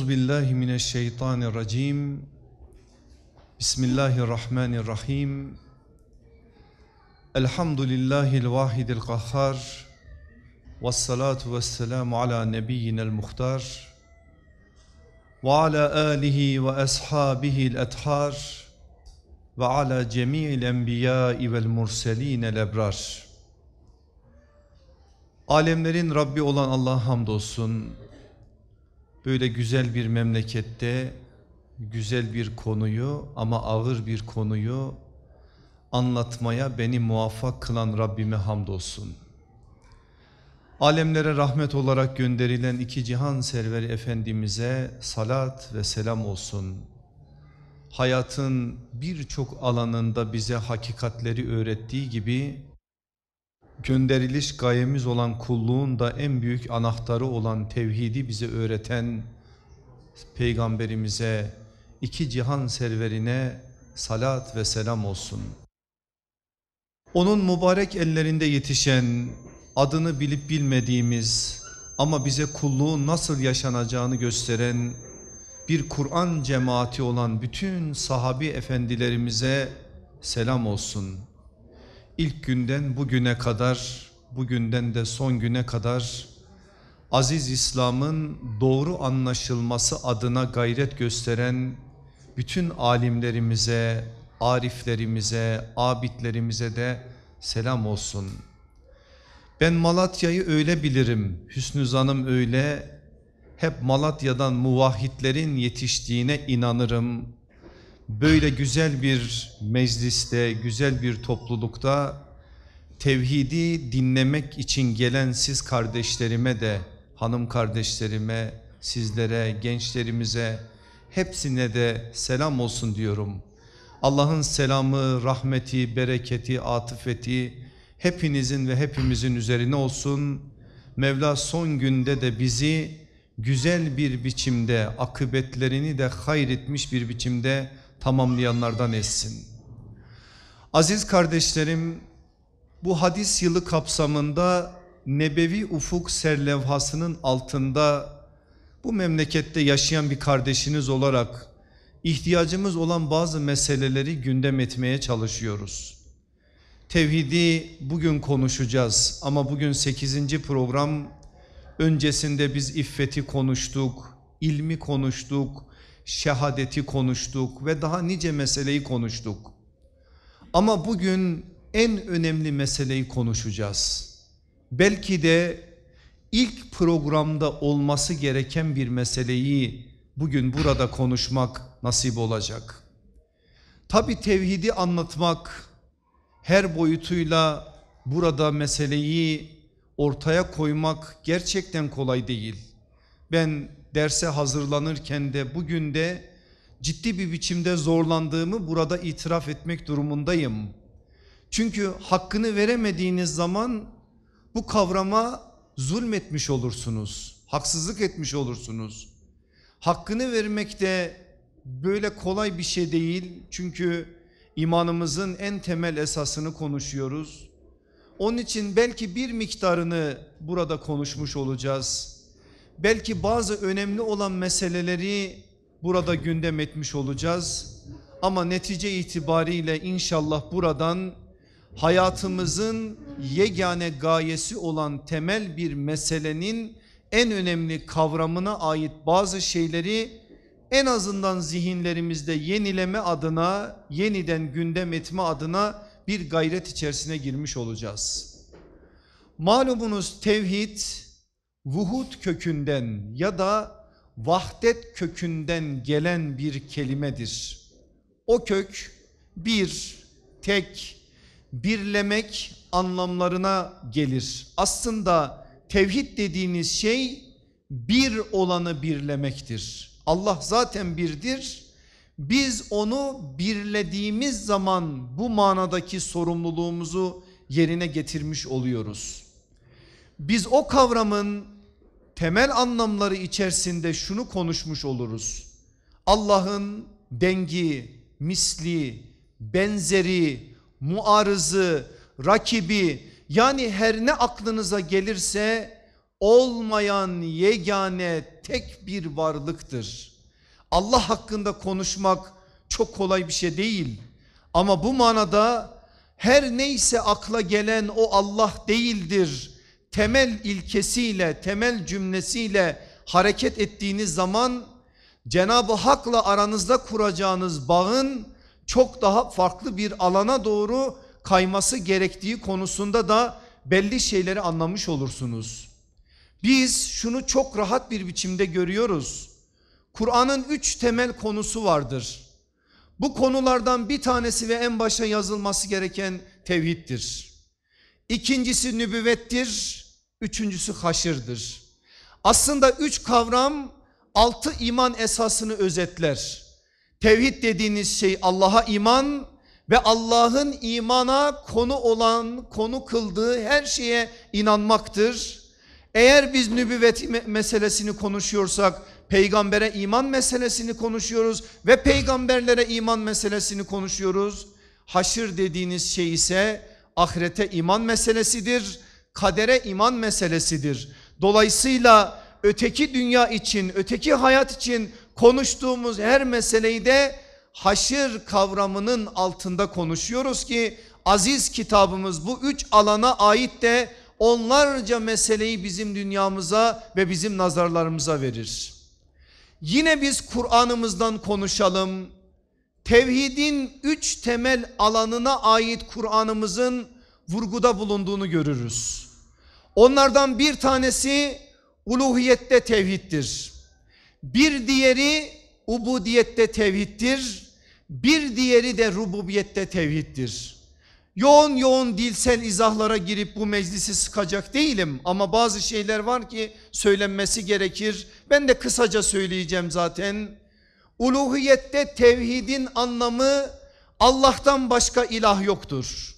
Euzu billahi mineşşeytanirracim. Bismillahirrahmanirrahim. Elhamdülillahil vahidil kahhar. Ves salatu vesselamu ala nebiyyinel muhtar. Ve ala alihi ve ashabihi'l ethar ve ala cemi'il enbiya'i vel murselin ebrar. Alemlerin Rabbi olan Allah'a hamdolsun böyle güzel bir memlekette güzel bir konuyu ama ağır bir konuyu anlatmaya beni muvaffak kılan Rabbime hamdolsun. Alemlere rahmet olarak gönderilen iki cihan serveri Efendimiz'e salat ve selam olsun. Hayatın birçok alanında bize hakikatleri öğrettiği gibi gönderiliş gayemiz olan kulluğun da en büyük anahtarı olan tevhidi bize öğreten Peygamberimize, iki cihan serverine salat ve selam olsun. Onun mübarek ellerinde yetişen, adını bilip bilmediğimiz ama bize kulluğun nasıl yaşanacağını gösteren bir Kur'an cemaati olan bütün sahabi efendilerimize selam olsun.'' ilk günden bugüne kadar, bugünden de son güne kadar aziz İslam'ın doğru anlaşılması adına gayret gösteren bütün alimlerimize, ariflerimize, abidlerimize de selam olsun. Ben Malatya'yı öyle bilirim, Hüsnü Zanım öyle, hep Malatya'dan muvahhidlerin yetiştiğine inanırım, böyle güzel bir mecliste, güzel bir toplulukta tevhidi dinlemek için gelen siz kardeşlerime de, hanım kardeşlerime, sizlere, gençlerimize hepsine de selam olsun diyorum. Allah'ın selamı, rahmeti, bereketi, atıfeti hepinizin ve hepimizin üzerine olsun. Mevla son günde de bizi güzel bir biçimde, akıbetlerini de hayretmiş bir biçimde tamamlayanlardan etsin. Aziz kardeşlerim bu hadis yılı kapsamında Nebevi Ufuk serlevhasının altında bu memlekette yaşayan bir kardeşiniz olarak ihtiyacımız olan bazı meseleleri gündem etmeye çalışıyoruz. Tevhidi bugün konuşacağız ama bugün 8. program öncesinde biz iffeti konuştuk, ilmi konuştuk, şehadeti konuştuk ve daha nice meseleyi konuştuk. Ama bugün en önemli meseleyi konuşacağız. Belki de ilk programda olması gereken bir meseleyi bugün burada konuşmak nasip olacak. Tabi tevhidi anlatmak her boyutuyla burada meseleyi ortaya koymak gerçekten kolay değil. Ben derse hazırlanırken de bugün de ciddi bir biçimde zorlandığımı burada itiraf etmek durumundayım. Çünkü hakkını veremediğiniz zaman bu kavrama zulmetmiş olursunuz, haksızlık etmiş olursunuz. Hakkını vermek de böyle kolay bir şey değil çünkü imanımızın en temel esasını konuşuyoruz. Onun için belki bir miktarını burada konuşmuş olacağız belki bazı önemli olan meseleleri burada gündem etmiş olacağız. Ama netice itibariyle inşallah buradan hayatımızın yegane gayesi olan temel bir meselenin en önemli kavramına ait bazı şeyleri en azından zihinlerimizde yenileme adına yeniden gündem etme adına bir gayret içerisine girmiş olacağız. Malumunuz tevhid vuhut kökünden ya da vahdet kökünden gelen bir kelimedir. O kök bir, tek, birlemek anlamlarına gelir. Aslında tevhid dediğiniz şey bir olanı birlemektir. Allah zaten birdir. Biz onu birlediğimiz zaman bu manadaki sorumluluğumuzu yerine getirmiş oluyoruz biz o kavramın temel anlamları içerisinde şunu konuşmuş oluruz. Allah'ın dengi, misli, benzeri, muarızı, rakibi yani her ne aklınıza gelirse olmayan yegane tek bir varlıktır. Allah hakkında konuşmak çok kolay bir şey değil. Ama bu manada her neyse akla gelen o Allah değildir temel ilkesiyle, temel cümlesiyle hareket ettiğiniz zaman Cenab-ı Hak'la aranızda kuracağınız bağın çok daha farklı bir alana doğru kayması gerektiği konusunda da belli şeyleri anlamış olursunuz. Biz şunu çok rahat bir biçimde görüyoruz. Kur'an'ın üç temel konusu vardır. Bu konulardan bir tanesi ve en başa yazılması gereken tevhiddir. İkincisi nübüvvettir, üçüncüsü haşırdır. Aslında üç kavram altı iman esasını özetler. Tevhid dediğiniz şey Allah'a iman ve Allah'ın imana konu olan, konu kıldığı her şeye inanmaktır. Eğer biz nübüvvet meselesini konuşuyorsak peygambere iman meselesini konuşuyoruz ve peygamberlere iman meselesini konuşuyoruz. Haşır dediğiniz şey ise ahirete iman meselesidir, kadere iman meselesidir. Dolayısıyla öteki dünya için, öteki hayat için konuştuğumuz her meseleyi de haşir kavramının altında konuşuyoruz ki aziz kitabımız bu üç alana ait de onlarca meseleyi bizim dünyamıza ve bizim nazarlarımıza verir. Yine biz Kur'an'ımızdan konuşalım, tevhidin üç temel alanına ait Kur'an'ımızın vurguda bulunduğunu görürüz. Onlardan bir tanesi uluhiyette tevhiddir. Bir diğeri ubudiyette tevhiddir. Bir diğeri de rububiyette tevhiddir. Yoğun yoğun dilsel izahlara girip bu meclisi sıkacak değilim ama bazı şeyler var ki söylenmesi gerekir. Ben de kısaca söyleyeceğim zaten. Uluhiyette tevhidin anlamı Allah'tan başka ilah yoktur.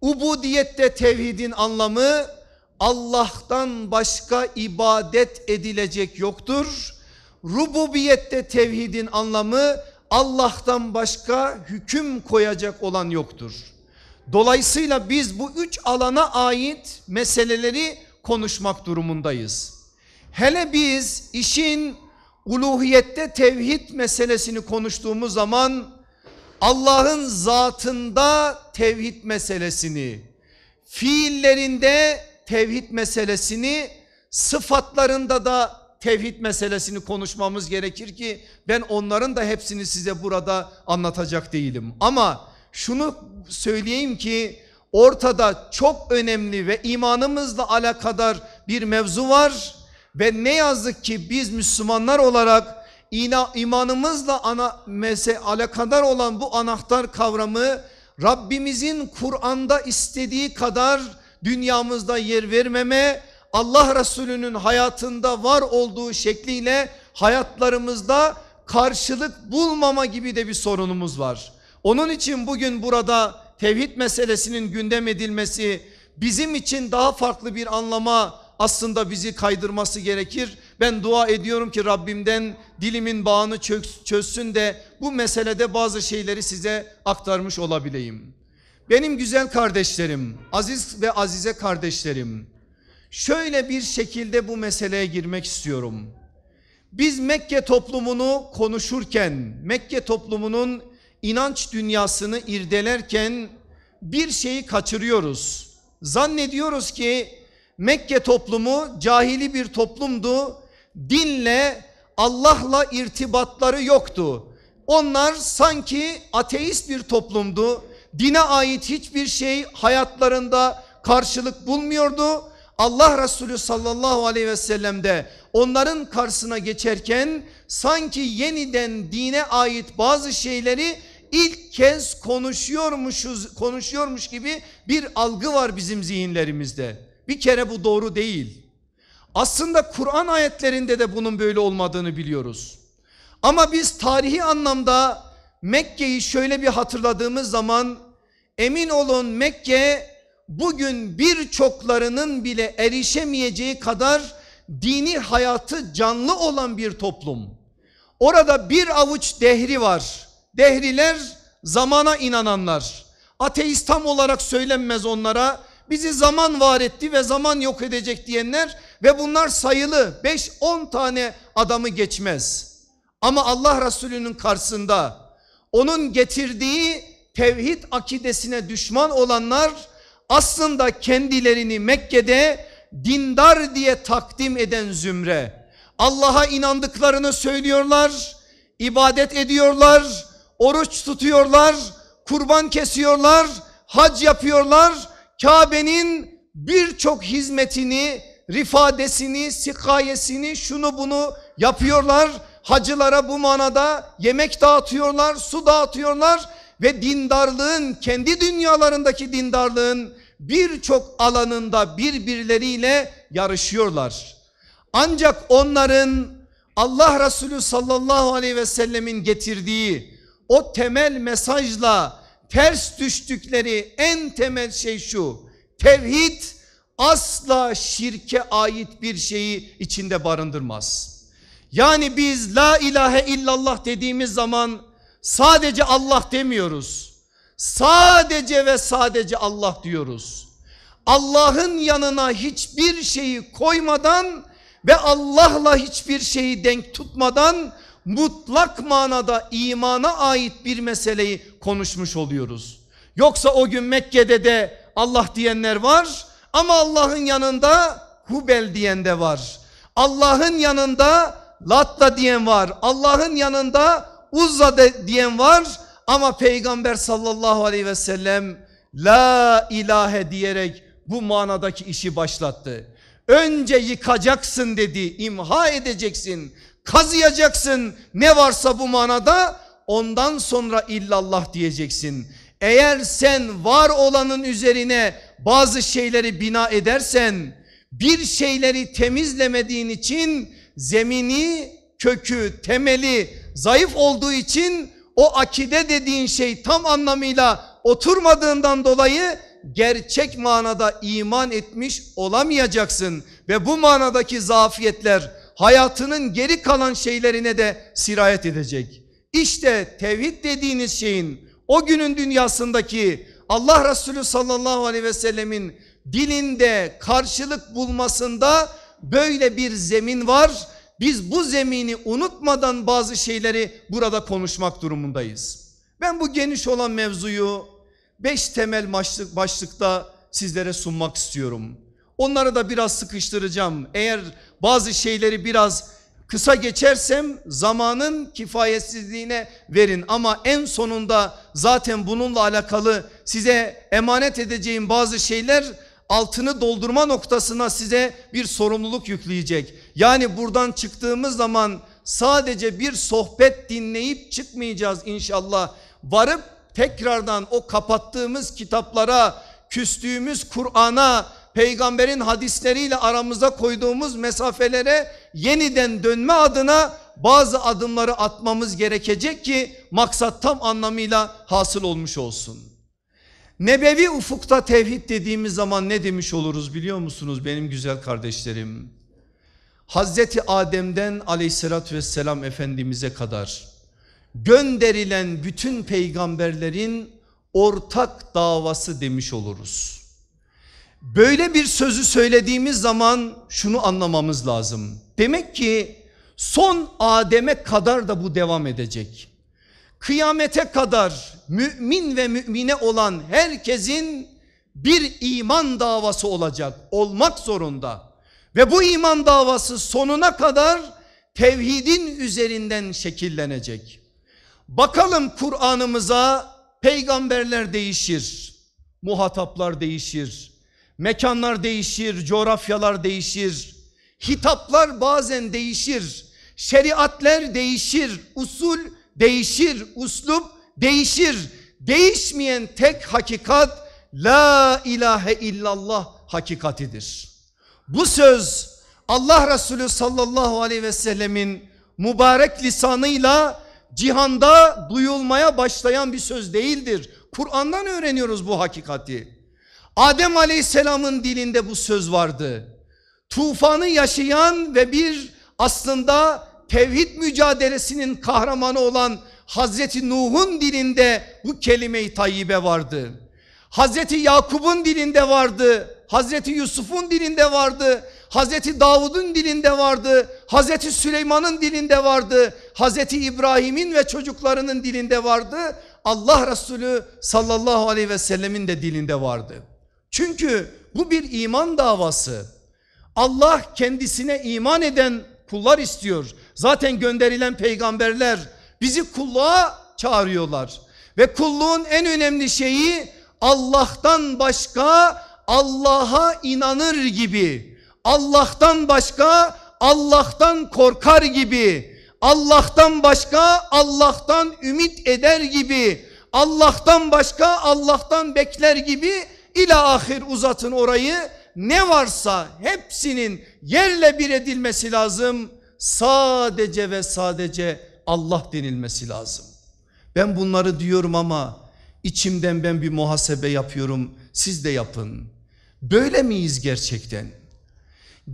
Ubudiyette tevhidin anlamı Allah'tan başka ibadet edilecek yoktur. Rububiyette tevhidin anlamı Allah'tan başka hüküm koyacak olan yoktur. Dolayısıyla biz bu üç alana ait meseleleri konuşmak durumundayız. Hele biz işin uluhiyette tevhid meselesini konuştuğumuz zaman Allah'ın zatında tevhid meselesini, fiillerinde tevhid meselesini, sıfatlarında da tevhid meselesini konuşmamız gerekir ki ben onların da hepsini size burada anlatacak değilim. Ama şunu söyleyeyim ki ortada çok önemli ve imanımızla alakadar bir mevzu var ve ne yazık ki biz Müslümanlar olarak ina, imanımızla ana, mese, alakadar olan bu anahtar kavramı Rabbimizin Kur'an'da istediği kadar dünyamızda yer vermeme, Allah Resulü'nün hayatında var olduğu şekliyle hayatlarımızda karşılık bulmama gibi de bir sorunumuz var. Onun için bugün burada tevhid meselesinin gündem edilmesi bizim için daha farklı bir anlama aslında bizi kaydırması gerekir. Ben dua ediyorum ki Rabbimden dilimin bağını çözsün de bu meselede bazı şeyleri size aktarmış olabileyim. Benim güzel kardeşlerim, aziz ve azize kardeşlerim şöyle bir şekilde bu meseleye girmek istiyorum. Biz Mekke toplumunu konuşurken, Mekke toplumunun inanç dünyasını irdelerken bir şeyi kaçırıyoruz. Zannediyoruz ki Mekke toplumu cahili bir toplumdu. Dinle Allah'la irtibatları yoktu. Onlar sanki ateist bir toplumdu. Dine ait hiçbir şey hayatlarında karşılık bulmuyordu. Allah Resulü sallallahu aleyhi ve sellem de onların karşısına geçerken sanki yeniden dine ait bazı şeyleri ilk kez konuşuyormuşuz konuşuyormuş gibi bir algı var bizim zihinlerimizde. Bir kere bu doğru değil. Aslında Kur'an ayetlerinde de bunun böyle olmadığını biliyoruz. Ama biz tarihi anlamda Mekke'yi şöyle bir hatırladığımız zaman emin olun Mekke bugün birçoklarının bile erişemeyeceği kadar dini hayatı canlı olan bir toplum. Orada bir avuç dehri var. Dehriler zamana inananlar. Ateist tam olarak söylenmez onlara bizi zaman var etti ve zaman yok edecek diyenler ve bunlar sayılı 5-10 tane adamı geçmez. Ama Allah Resulü'nün karşısında onun getirdiği tevhid akidesine düşman olanlar aslında kendilerini Mekke'de dindar diye takdim eden zümre. Allah'a inandıklarını söylüyorlar, ibadet ediyorlar, oruç tutuyorlar, kurban kesiyorlar, hac yapıyorlar Kabe'nin birçok hizmetini, rifadesini, sikayesini şunu bunu yapıyorlar. Hacılara bu manada yemek dağıtıyorlar, su dağıtıyorlar ve dindarlığın kendi dünyalarındaki dindarlığın birçok alanında birbirleriyle yarışıyorlar. Ancak onların Allah Resulü sallallahu aleyhi ve sellemin getirdiği o temel mesajla ters düştükleri en temel şey şu. Tevhid asla şirke ait bir şeyi içinde barındırmaz. Yani biz la ilahe illallah dediğimiz zaman sadece Allah demiyoruz. Sadece ve sadece Allah diyoruz. Allah'ın yanına hiçbir şeyi koymadan ve Allah'la hiçbir şeyi denk tutmadan mutlak manada imana ait bir meseleyi konuşmuş oluyoruz. Yoksa o gün Mekke'de de Allah diyenler var ama Allah'ın yanında Hubel diyen de var. Allah'ın yanında Latta diyen var. Allah'ın yanında Uzza diyen var ama peygamber sallallahu aleyhi ve sellem la ilahe diyerek bu manadaki işi başlattı. Önce yıkacaksın dedi, imha edeceksin kazıyacaksın ne varsa bu manada ondan sonra illallah diyeceksin. Eğer sen var olanın üzerine bazı şeyleri bina edersen bir şeyleri temizlemediğin için zemini, kökü, temeli zayıf olduğu için o akide dediğin şey tam anlamıyla oturmadığından dolayı gerçek manada iman etmiş olamayacaksın ve bu manadaki zafiyetler hayatının geri kalan şeylerine de sirayet edecek. İşte tevhid dediğiniz şeyin o günün dünyasındaki Allah Resulü sallallahu aleyhi ve sellemin dilinde karşılık bulmasında böyle bir zemin var. Biz bu zemini unutmadan bazı şeyleri burada konuşmak durumundayız. Ben bu geniş olan mevzuyu beş temel başlık, başlıkta sizlere sunmak istiyorum. Onları da biraz sıkıştıracağım. Eğer bazı şeyleri biraz kısa geçersem zamanın kifayetsizliğine verin ama en sonunda zaten bununla alakalı size emanet edeceğim bazı şeyler altını doldurma noktasına size bir sorumluluk yükleyecek. Yani buradan çıktığımız zaman sadece bir sohbet dinleyip çıkmayacağız inşallah. Varıp tekrardan o kapattığımız kitaplara, küstüğümüz Kur'an'a peygamberin hadisleriyle aramıza koyduğumuz mesafelere yeniden dönme adına bazı adımları atmamız gerekecek ki maksat tam anlamıyla hasıl olmuş olsun. Nebevi ufukta tevhid dediğimiz zaman ne demiş oluruz biliyor musunuz benim güzel kardeşlerim? Hazreti Adem'den aleyhissalatü vesselam Efendimiz'e kadar gönderilen bütün peygamberlerin ortak davası demiş oluruz. Böyle bir sözü söylediğimiz zaman şunu anlamamız lazım. Demek ki son Adem'e kadar da bu devam edecek. Kıyamete kadar mümin ve mümine olan herkesin bir iman davası olacak olmak zorunda. Ve bu iman davası sonuna kadar tevhidin üzerinden şekillenecek. Bakalım Kur'an'ımıza peygamberler değişir, muhataplar değişir Mekanlar değişir, coğrafyalar değişir. Hitaplar bazen değişir. Şeriatler değişir, usul değişir, uslup değişir. Değişmeyen tek hakikat la ilahe illallah hakikatidir. Bu söz Allah Resulü sallallahu aleyhi ve sellemin mübarek lisanıyla cihanda duyulmaya başlayan bir söz değildir. Kur'an'dan öğreniyoruz bu hakikati. Adem aleyhisselamın dilinde bu söz vardı. Tufanı yaşayan ve bir aslında tevhid mücadelesinin kahramanı olan Hazreti Nuh'un dilinde bu kelime-i tayyibe vardı. Hazreti Yakup'un dilinde vardı. Hazreti Yusuf'un dilinde vardı. Hazreti Davud'un dilinde vardı. Hazreti Süleyman'ın dilinde vardı. Hazreti İbrahim'in ve çocuklarının dilinde vardı. Allah Resulü sallallahu aleyhi ve sellemin de dilinde vardı. Çünkü bu bir iman davası. Allah kendisine iman eden kullar istiyor. Zaten gönderilen peygamberler bizi kulluğa çağırıyorlar. Ve kulluğun en önemli şeyi Allah'tan başka Allah'a inanır gibi. Allah'tan başka Allah'tan korkar gibi. Allah'tan başka Allah'tan ümit eder gibi. Allah'tan başka Allah'tan bekler gibi İla ahir uzatın orayı. Ne varsa hepsinin yerle bir edilmesi lazım. Sadece ve sadece Allah denilmesi lazım. Ben bunları diyorum ama içimden ben bir muhasebe yapıyorum. Siz de yapın. Böyle miyiz gerçekten?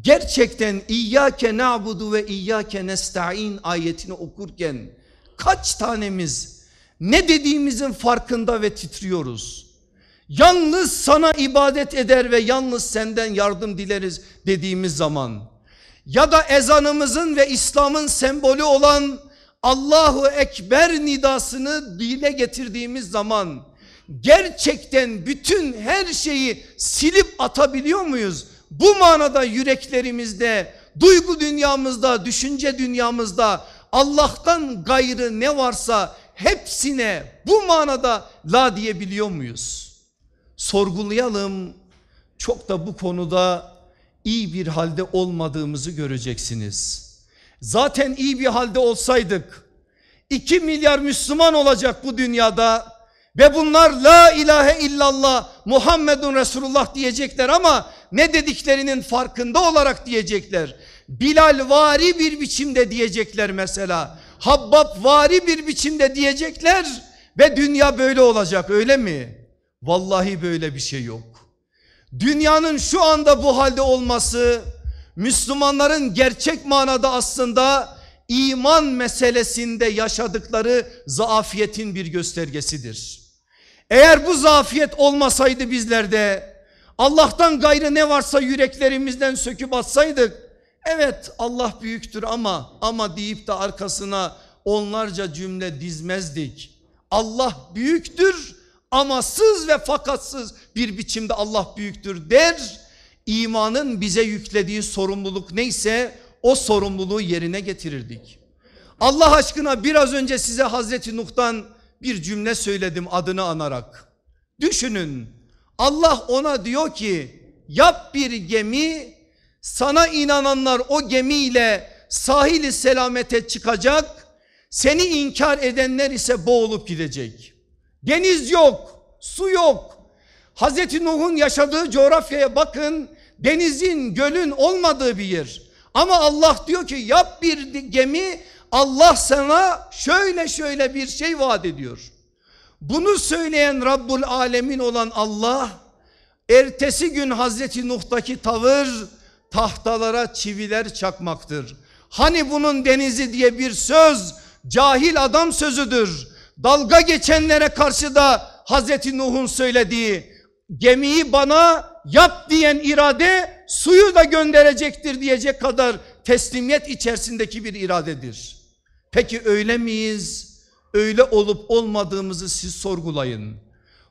Gerçekten İyyâke na'budu ve İyyâke nesta'in ayetini okurken kaç tanemiz ne dediğimizin farkında ve titriyoruz? Yalnız sana ibadet eder ve yalnız senden yardım dileriz dediğimiz zaman ya da ezanımızın ve İslam'ın sembolü olan Allahu Ekber nidasını dile getirdiğimiz zaman gerçekten bütün her şeyi silip atabiliyor muyuz? Bu manada yüreklerimizde, duygu dünyamızda, düşünce dünyamızda Allah'tan gayrı ne varsa hepsine bu manada la diyebiliyor muyuz? sorgulayalım. Çok da bu konuda iyi bir halde olmadığımızı göreceksiniz. Zaten iyi bir halde olsaydık 2 milyar Müslüman olacak bu dünyada ve bunlar la ilahe illallah Muhammedun Resulullah diyecekler ama ne dediklerinin farkında olarak diyecekler. Bilal vari bir biçimde diyecekler mesela. Habbab vari bir biçimde diyecekler ve dünya böyle olacak öyle mi? Vallahi böyle bir şey yok. Dünyanın şu anda bu halde olması Müslümanların gerçek manada aslında iman meselesinde yaşadıkları zaafiyetin bir göstergesidir. Eğer bu zafiyet olmasaydı bizlerde Allah'tan gayrı ne varsa yüreklerimizden söküp atsaydık evet Allah büyüktür ama ama deyip de arkasına onlarca cümle dizmezdik. Allah büyüktür amasız ve fakatsız bir biçimde Allah büyüktür der. İmanın bize yüklediği sorumluluk neyse o sorumluluğu yerine getirirdik. Allah aşkına biraz önce size Hazreti Nuh'tan bir cümle söyledim adını anarak. Düşünün Allah ona diyor ki yap bir gemi sana inananlar o gemiyle sahili selamete çıkacak. Seni inkar edenler ise boğulup gidecek. Deniz yok, su yok. Hazreti Nuh'un yaşadığı coğrafyaya bakın. Denizin, gölün olmadığı bir yer. Ama Allah diyor ki yap bir gemi Allah sana şöyle şöyle bir şey vaat ediyor. Bunu söyleyen Rabbul Alemin olan Allah ertesi gün Hazreti Nuh'taki tavır tahtalara çiviler çakmaktır. Hani bunun denizi diye bir söz cahil adam sözüdür. Dalga geçenlere karşı da Hazreti Nuh'un söylediği gemiyi bana yap diyen irade suyu da gönderecektir diyecek kadar teslimiyet içerisindeki bir iradedir. Peki öyle miyiz? Öyle olup olmadığımızı siz sorgulayın.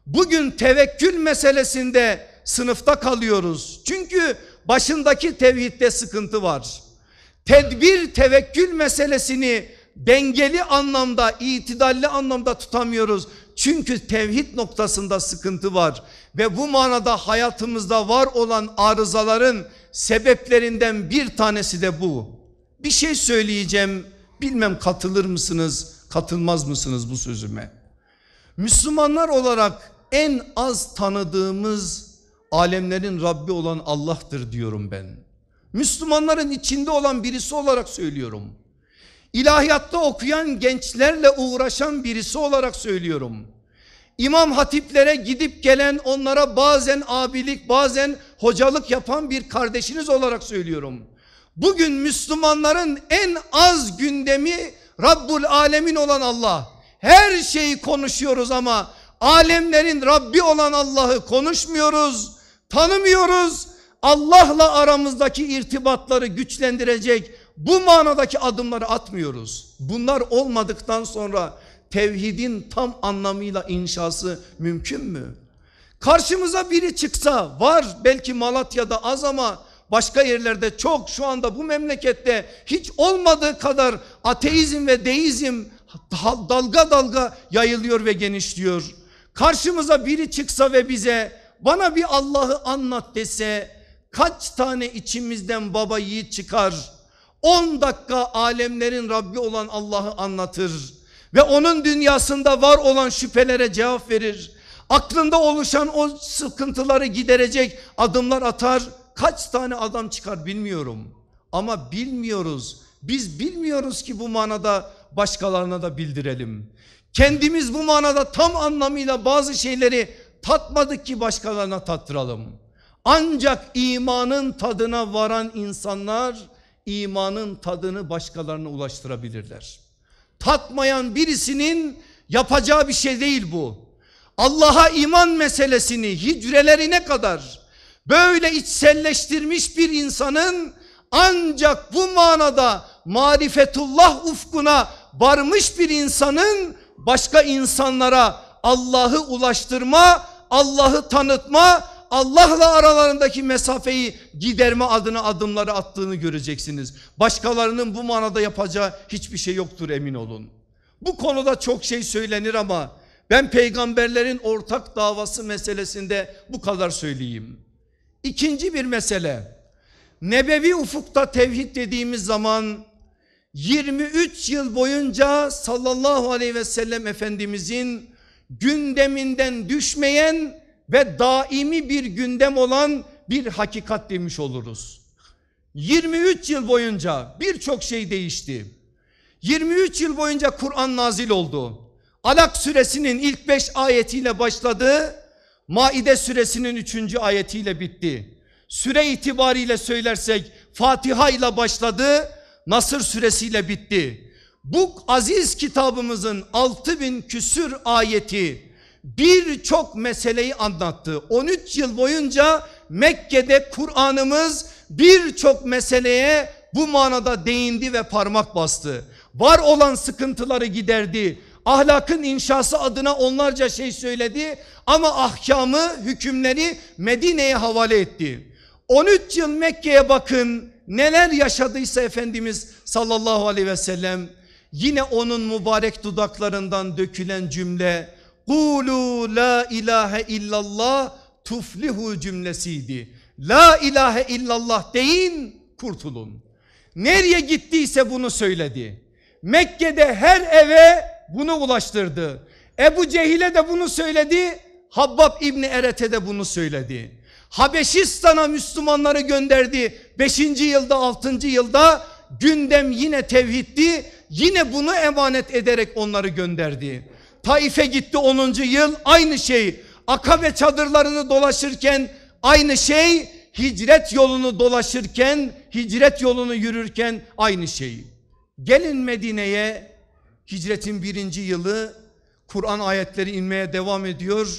Bugün tevekkül meselesinde sınıfta kalıyoruz. Çünkü başındaki tevhidde sıkıntı var. Tedbir tevekkül meselesini dengeli anlamda, itidalli anlamda tutamıyoruz. Çünkü tevhid noktasında sıkıntı var ve bu manada hayatımızda var olan arızaların sebeplerinden bir tanesi de bu. Bir şey söyleyeceğim. Bilmem katılır mısınız, katılmaz mısınız bu sözüme? Müslümanlar olarak en az tanıdığımız alemlerin Rabbi olan Allah'tır diyorum ben. Müslümanların içinde olan birisi olarak söylüyorum. İlahiyatta okuyan gençlerle uğraşan birisi olarak söylüyorum. İmam hatiplere gidip gelen onlara bazen abilik bazen hocalık yapan bir kardeşiniz olarak söylüyorum. Bugün Müslümanların en az gündemi Rabbul Alemin olan Allah. Her şeyi konuşuyoruz ama alemlerin Rabbi olan Allah'ı konuşmuyoruz, tanımıyoruz. Allah'la aramızdaki irtibatları güçlendirecek bu manadaki adımları atmıyoruz. Bunlar olmadıktan sonra tevhidin tam anlamıyla inşası mümkün mü? Karşımıza biri çıksa var belki Malatya'da az ama başka yerlerde çok şu anda bu memlekette hiç olmadığı kadar ateizm ve deizm dalga dalga yayılıyor ve genişliyor. Karşımıza biri çıksa ve bize bana bir Allah'ı anlat dese kaç tane içimizden baba yiğit çıkar? 10 dakika alemlerin Rabbi olan Allah'ı anlatır ve onun dünyasında var olan şüphelere cevap verir. Aklında oluşan o sıkıntıları giderecek adımlar atar. Kaç tane adam çıkar bilmiyorum ama bilmiyoruz. Biz bilmiyoruz ki bu manada başkalarına da bildirelim. Kendimiz bu manada tam anlamıyla bazı şeyleri tatmadık ki başkalarına tattıralım. Ancak imanın tadına varan insanlar imanın tadını başkalarına ulaştırabilirler. Tatmayan birisinin yapacağı bir şey değil bu. Allah'a iman meselesini hicrelerine kadar böyle içselleştirmiş bir insanın ancak bu manada marifetullah ufkuna varmış bir insanın başka insanlara Allah'ı ulaştırma, Allah'ı tanıtma Allah'la aralarındaki mesafeyi giderme adına adımları attığını göreceksiniz. Başkalarının bu manada yapacağı hiçbir şey yoktur emin olun. Bu konuda çok şey söylenir ama ben peygamberlerin ortak davası meselesinde bu kadar söyleyeyim. İkinci bir mesele nebevi ufukta tevhid dediğimiz zaman 23 yıl boyunca sallallahu aleyhi ve sellem efendimizin gündeminden düşmeyen ve daimi bir gündem olan bir hakikat demiş oluruz. 23 yıl boyunca birçok şey değişti. 23 yıl boyunca Kur'an nazil oldu. Alak suresinin ilk 5 ayetiyle başladı. Maide suresinin 3. ayetiyle bitti. Süre itibariyle söylersek Fatiha ile başladı. Nasır suresiyle bitti. Bu aziz kitabımızın 6000 küsür ayeti birçok meseleyi anlattı. 13 yıl boyunca Mekke'de Kur'an'ımız birçok meseleye bu manada değindi ve parmak bastı. Var olan sıkıntıları giderdi. Ahlakın inşası adına onlarca şey söyledi ama ahkamı, hükümleri Medine'ye havale etti. 13 yıl Mekke'ye bakın neler yaşadıysa Efendimiz sallallahu aleyhi ve sellem yine onun mübarek dudaklarından dökülen cümle Kulu la ilahe illallah tuflihu cümlesiydi. La ilahe illallah deyin kurtulun. Nereye gittiyse bunu söyledi. Mekke'de her eve bunu ulaştırdı. Ebu Cehil'e de bunu söyledi. Habbab İbni Eret'e de bunu söyledi. Habeşistan'a Müslümanları gönderdi. Beşinci yılda altıncı yılda gündem yine tevhiddi. Yine bunu emanet ederek onları gönderdi. Taif'e gitti 10. yıl aynı şey. Akabe çadırlarını dolaşırken aynı şey. Hicret yolunu dolaşırken, hicret yolunu yürürken aynı şey. Gelin Medine'ye hicretin birinci yılı Kur'an ayetleri inmeye devam ediyor.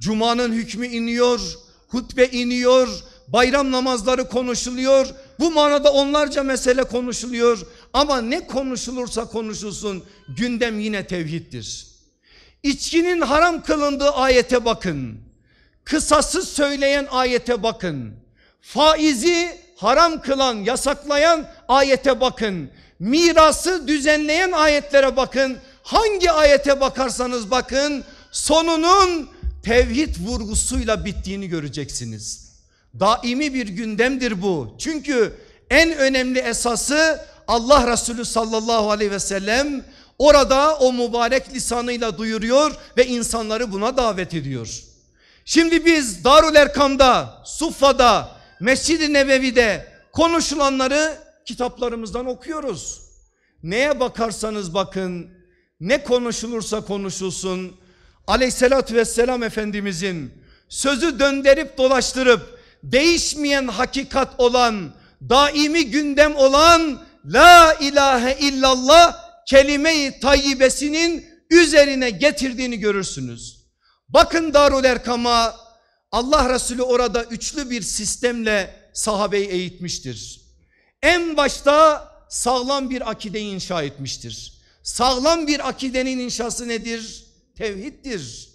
Cuma'nın hükmü iniyor, hutbe iniyor, bayram namazları konuşuluyor. Bu manada onlarca mesele konuşuluyor. Ama ne konuşulursa konuşulsun gündem yine tevhiddir. İçkinin haram kılındığı ayete bakın. Kısası söyleyen ayete bakın. Faizi haram kılan, yasaklayan ayete bakın. Mirası düzenleyen ayetlere bakın. Hangi ayete bakarsanız bakın sonunun tevhid vurgusuyla bittiğini göreceksiniz. Daimi bir gündemdir bu. Çünkü en önemli esası Allah Resulü sallallahu aleyhi ve sellem Orada o mübarek lisanıyla duyuruyor ve insanları buna davet ediyor. Şimdi biz Darul Erkam'da, Suffa'da, Mescid-i Nebevi'de konuşulanları kitaplarımızdan okuyoruz. Neye bakarsanız bakın, ne konuşulursa konuşulsun aleyhissalatü vesselam Efendimizin sözü dönderip dolaştırıp değişmeyen hakikat olan daimi gündem olan la ilahe illallah kelime-i tayyibesinin üzerine getirdiğini görürsünüz. Bakın Darul Erkam'a Allah Resulü orada üçlü bir sistemle sahabeyi eğitmiştir. En başta sağlam bir akide inşa etmiştir. Sağlam bir akidenin inşası nedir? Tevhiddir.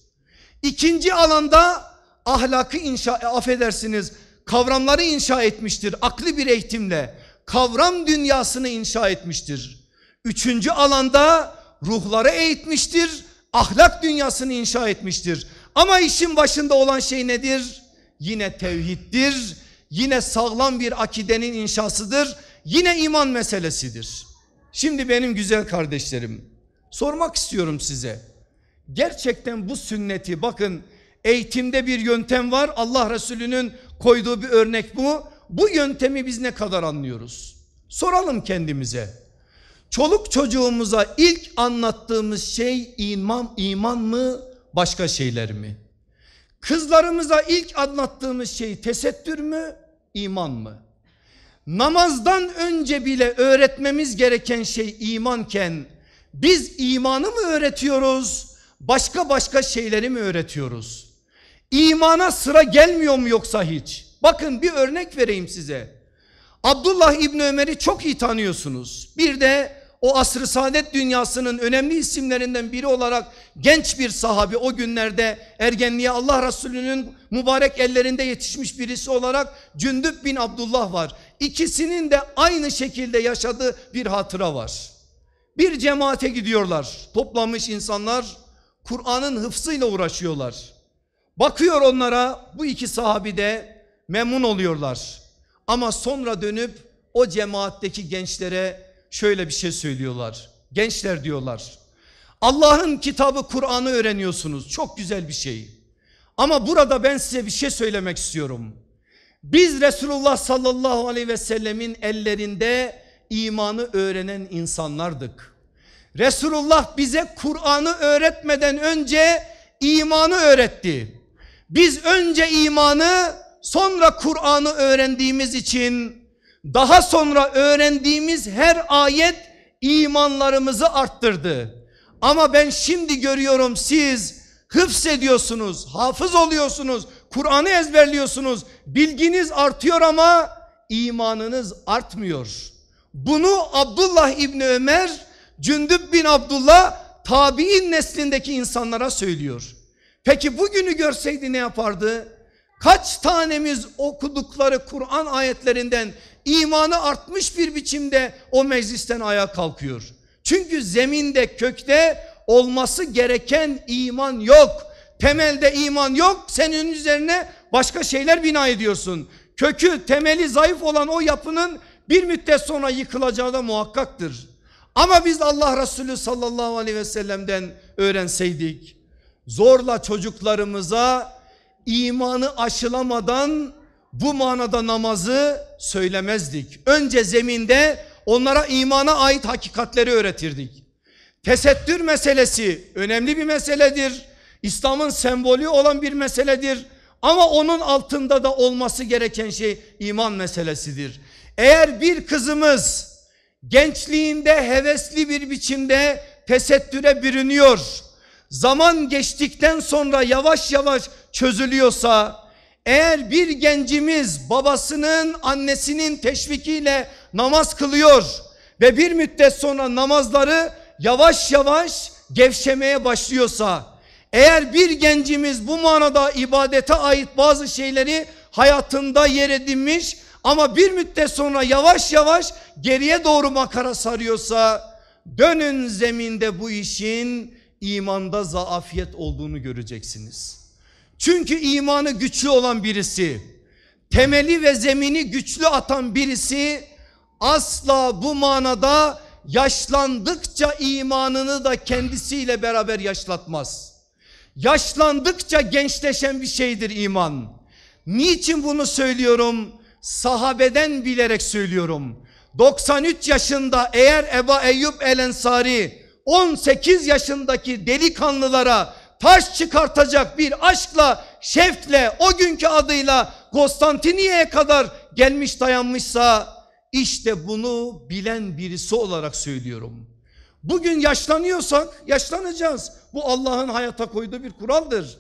İkinci alanda ahlakı inşa affedersiniz kavramları inşa etmiştir. Akli bir eğitimle kavram dünyasını inşa etmiştir. Üçüncü alanda ruhları eğitmiştir. Ahlak dünyasını inşa etmiştir. Ama işin başında olan şey nedir? Yine tevhiddir. Yine sağlam bir akidenin inşasıdır. Yine iman meselesidir. Şimdi benim güzel kardeşlerim sormak istiyorum size. Gerçekten bu sünneti bakın eğitimde bir yöntem var. Allah Resulü'nün koyduğu bir örnek bu. Bu yöntemi biz ne kadar anlıyoruz? Soralım kendimize. Çoluk çocuğumuza ilk anlattığımız şey iman, iman mı başka şeyler mi? Kızlarımıza ilk anlattığımız şey tesettür mü iman mı? Namazdan önce bile öğretmemiz gereken şey imanken biz imanı mı öğretiyoruz başka başka şeyleri mi öğretiyoruz? İmana sıra gelmiyor mu yoksa hiç? Bakın bir örnek vereyim size. Abdullah İbni Ömer'i çok iyi tanıyorsunuz. Bir de o asr-ı saadet dünyasının önemli isimlerinden biri olarak genç bir sahabi o günlerde ergenliğe Allah Resulü'nün mübarek ellerinde yetişmiş birisi olarak Cündüp bin Abdullah var. İkisinin de aynı şekilde yaşadığı bir hatıra var. Bir cemaate gidiyorlar toplanmış insanlar Kur'an'ın hıfzıyla uğraşıyorlar. Bakıyor onlara bu iki sahabi de memnun oluyorlar. Ama sonra dönüp o cemaatteki gençlere şöyle bir şey söylüyorlar. Gençler diyorlar. Allah'ın kitabı Kur'an'ı öğreniyorsunuz. Çok güzel bir şey. Ama burada ben size bir şey söylemek istiyorum. Biz Resulullah sallallahu aleyhi ve sellemin ellerinde imanı öğrenen insanlardık. Resulullah bize Kur'an'ı öğretmeden önce imanı öğretti. Biz önce imanı sonra Kur'an'ı öğrendiğimiz için daha sonra öğrendiğimiz her ayet imanlarımızı arttırdı. Ama ben şimdi görüyorum siz hıfsediyorsunuz, hafız oluyorsunuz, Kur'an'ı ezberliyorsunuz. Bilginiz artıyor ama imanınız artmıyor. Bunu Abdullah İbni Ömer, Cündüb bin Abdullah tabi'in neslindeki insanlara söylüyor. Peki bugünü görseydi ne yapardı? Kaç tanemiz okudukları Kur'an ayetlerinden imanı artmış bir biçimde o meclisten ayağa kalkıyor. Çünkü zeminde kökte olması gereken iman yok. Temelde iman yok. Senin üzerine başka şeyler bina ediyorsun. Kökü temeli zayıf olan o yapının bir müddet sonra yıkılacağı da muhakkaktır. Ama biz Allah Resulü sallallahu aleyhi ve sellem'den öğrenseydik zorla çocuklarımıza imanı aşılamadan bu manada namazı söylemezdik. Önce zeminde onlara imana ait hakikatleri öğretirdik. Tesettür meselesi önemli bir meseledir. İslam'ın sembolü olan bir meseledir. Ama onun altında da olması gereken şey iman meselesidir. Eğer bir kızımız gençliğinde hevesli bir biçimde tesettüre bürünüyor. Zaman geçtikten sonra yavaş yavaş çözülüyorsa eğer bir gencimiz babasının annesinin teşvikiyle namaz kılıyor ve bir müddet sonra namazları yavaş yavaş gevşemeye başlıyorsa eğer bir gencimiz bu manada ibadete ait bazı şeyleri hayatında yer edinmiş ama bir müddet sonra yavaş yavaş geriye doğru makara sarıyorsa dönün zeminde bu işin imanda zaafiyet olduğunu göreceksiniz.'' Çünkü imanı güçlü olan birisi, temeli ve zemini güçlü atan birisi asla bu manada yaşlandıkça imanını da kendisiyle beraber yaşlatmaz. Yaşlandıkça gençleşen bir şeydir iman. Niçin bunu söylüyorum? Sahabeden bilerek söylüyorum. 93 yaşında eğer Eba Eyyub El Ensari 18 yaşındaki delikanlılara taş çıkartacak bir aşkla, şeftle, o günkü adıyla Konstantiniye'ye kadar gelmiş dayanmışsa işte bunu bilen birisi olarak söylüyorum. Bugün yaşlanıyorsak yaşlanacağız. Bu Allah'ın hayata koyduğu bir kuraldır.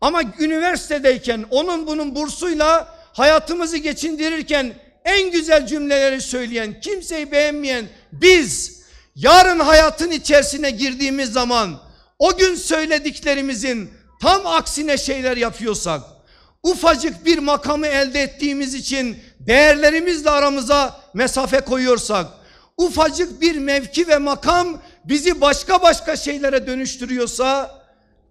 Ama üniversitedeyken onun bunun bursuyla hayatımızı geçindirirken en güzel cümleleri söyleyen, kimseyi beğenmeyen biz yarın hayatın içerisine girdiğimiz zaman o gün söylediklerimizin tam aksine şeyler yapıyorsak ufacık bir makamı elde ettiğimiz için değerlerimizle aramıza mesafe koyuyorsak ufacık bir mevki ve makam bizi başka başka şeylere dönüştürüyorsa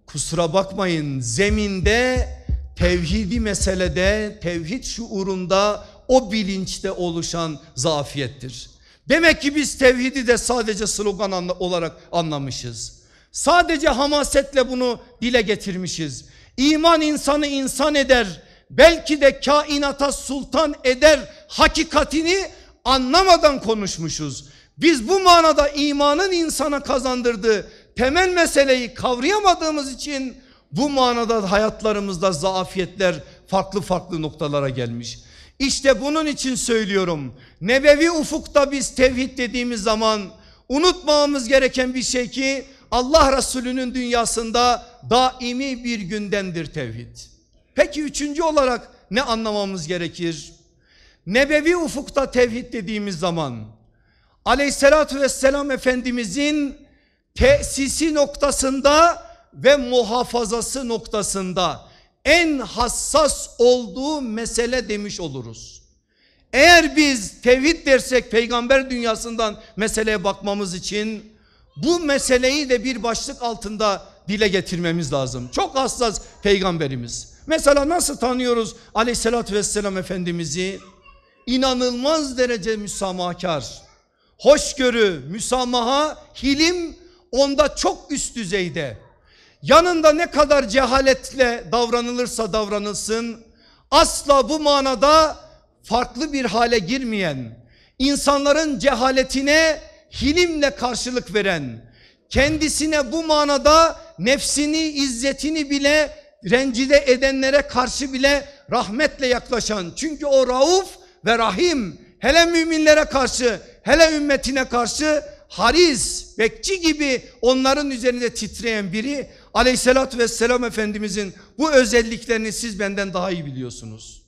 kusura bakmayın zeminde tevhidi meselede tevhid şuurunda o bilinçte oluşan zafiyettir. Demek ki biz tevhidi de sadece slogan olarak anlamışız. Sadece hamasetle bunu dile getirmişiz. İman insanı insan eder. Belki de kainata sultan eder hakikatini anlamadan konuşmuşuz. Biz bu manada imanın insana kazandırdığı temel meseleyi kavrayamadığımız için bu manada hayatlarımızda zaafiyetler farklı farklı noktalara gelmiş. İşte bunun için söylüyorum. Nebevi ufukta biz tevhid dediğimiz zaman unutmamamız gereken bir şey ki Allah Resulü'nün dünyasında daimi bir gündemdir tevhid. Peki üçüncü olarak ne anlamamız gerekir? Nebevi ufukta tevhid dediğimiz zaman aleyhissalatü vesselam Efendimizin tesisi noktasında ve muhafazası noktasında en hassas olduğu mesele demiş oluruz. Eğer biz tevhid dersek peygamber dünyasından meseleye bakmamız için bu meseleyi de bir başlık altında dile getirmemiz lazım. Çok hassas peygamberimiz. Mesela nasıl tanıyoruz aleyhissalatü vesselam efendimizi? İnanılmaz derece müsamahakar, hoşgörü, müsamaha, hilim onda çok üst düzeyde. Yanında ne kadar cehaletle davranılırsa davranılsın asla bu manada farklı bir hale girmeyen, insanların cehaletine hilimle karşılık veren, kendisine bu manada nefsini, izzetini bile rencide edenlere karşı bile rahmetle yaklaşan. Çünkü o rauf ve rahim hele müminlere karşı hele ümmetine karşı haris, bekçi gibi onların üzerinde titreyen biri aleyhissalatü vesselam Efendimizin bu özelliklerini siz benden daha iyi biliyorsunuz.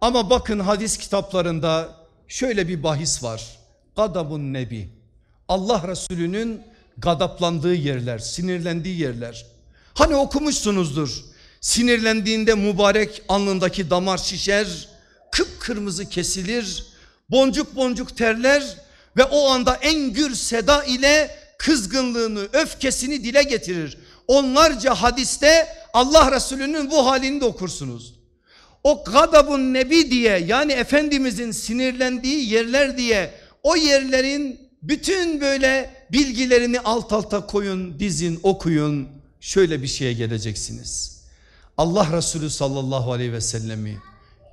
Ama bakın hadis kitaplarında şöyle bir bahis var. Gadabun Nebi Allah Resulü'nün gadaplandığı yerler, sinirlendiği yerler. Hani okumuşsunuzdur. Sinirlendiğinde mübarek alnındaki damar şişer, kıpkırmızı kesilir, boncuk boncuk terler ve o anda en gür seda ile kızgınlığını, öfkesini dile getirir. Onlarca hadiste Allah Resulü'nün bu halini de okursunuz. O gadabun nebi diye yani Efendimizin sinirlendiği yerler diye o yerlerin bütün böyle bilgilerini alt alta koyun, dizin, okuyun. Şöyle bir şeye geleceksiniz. Allah Resulü sallallahu aleyhi ve sellemi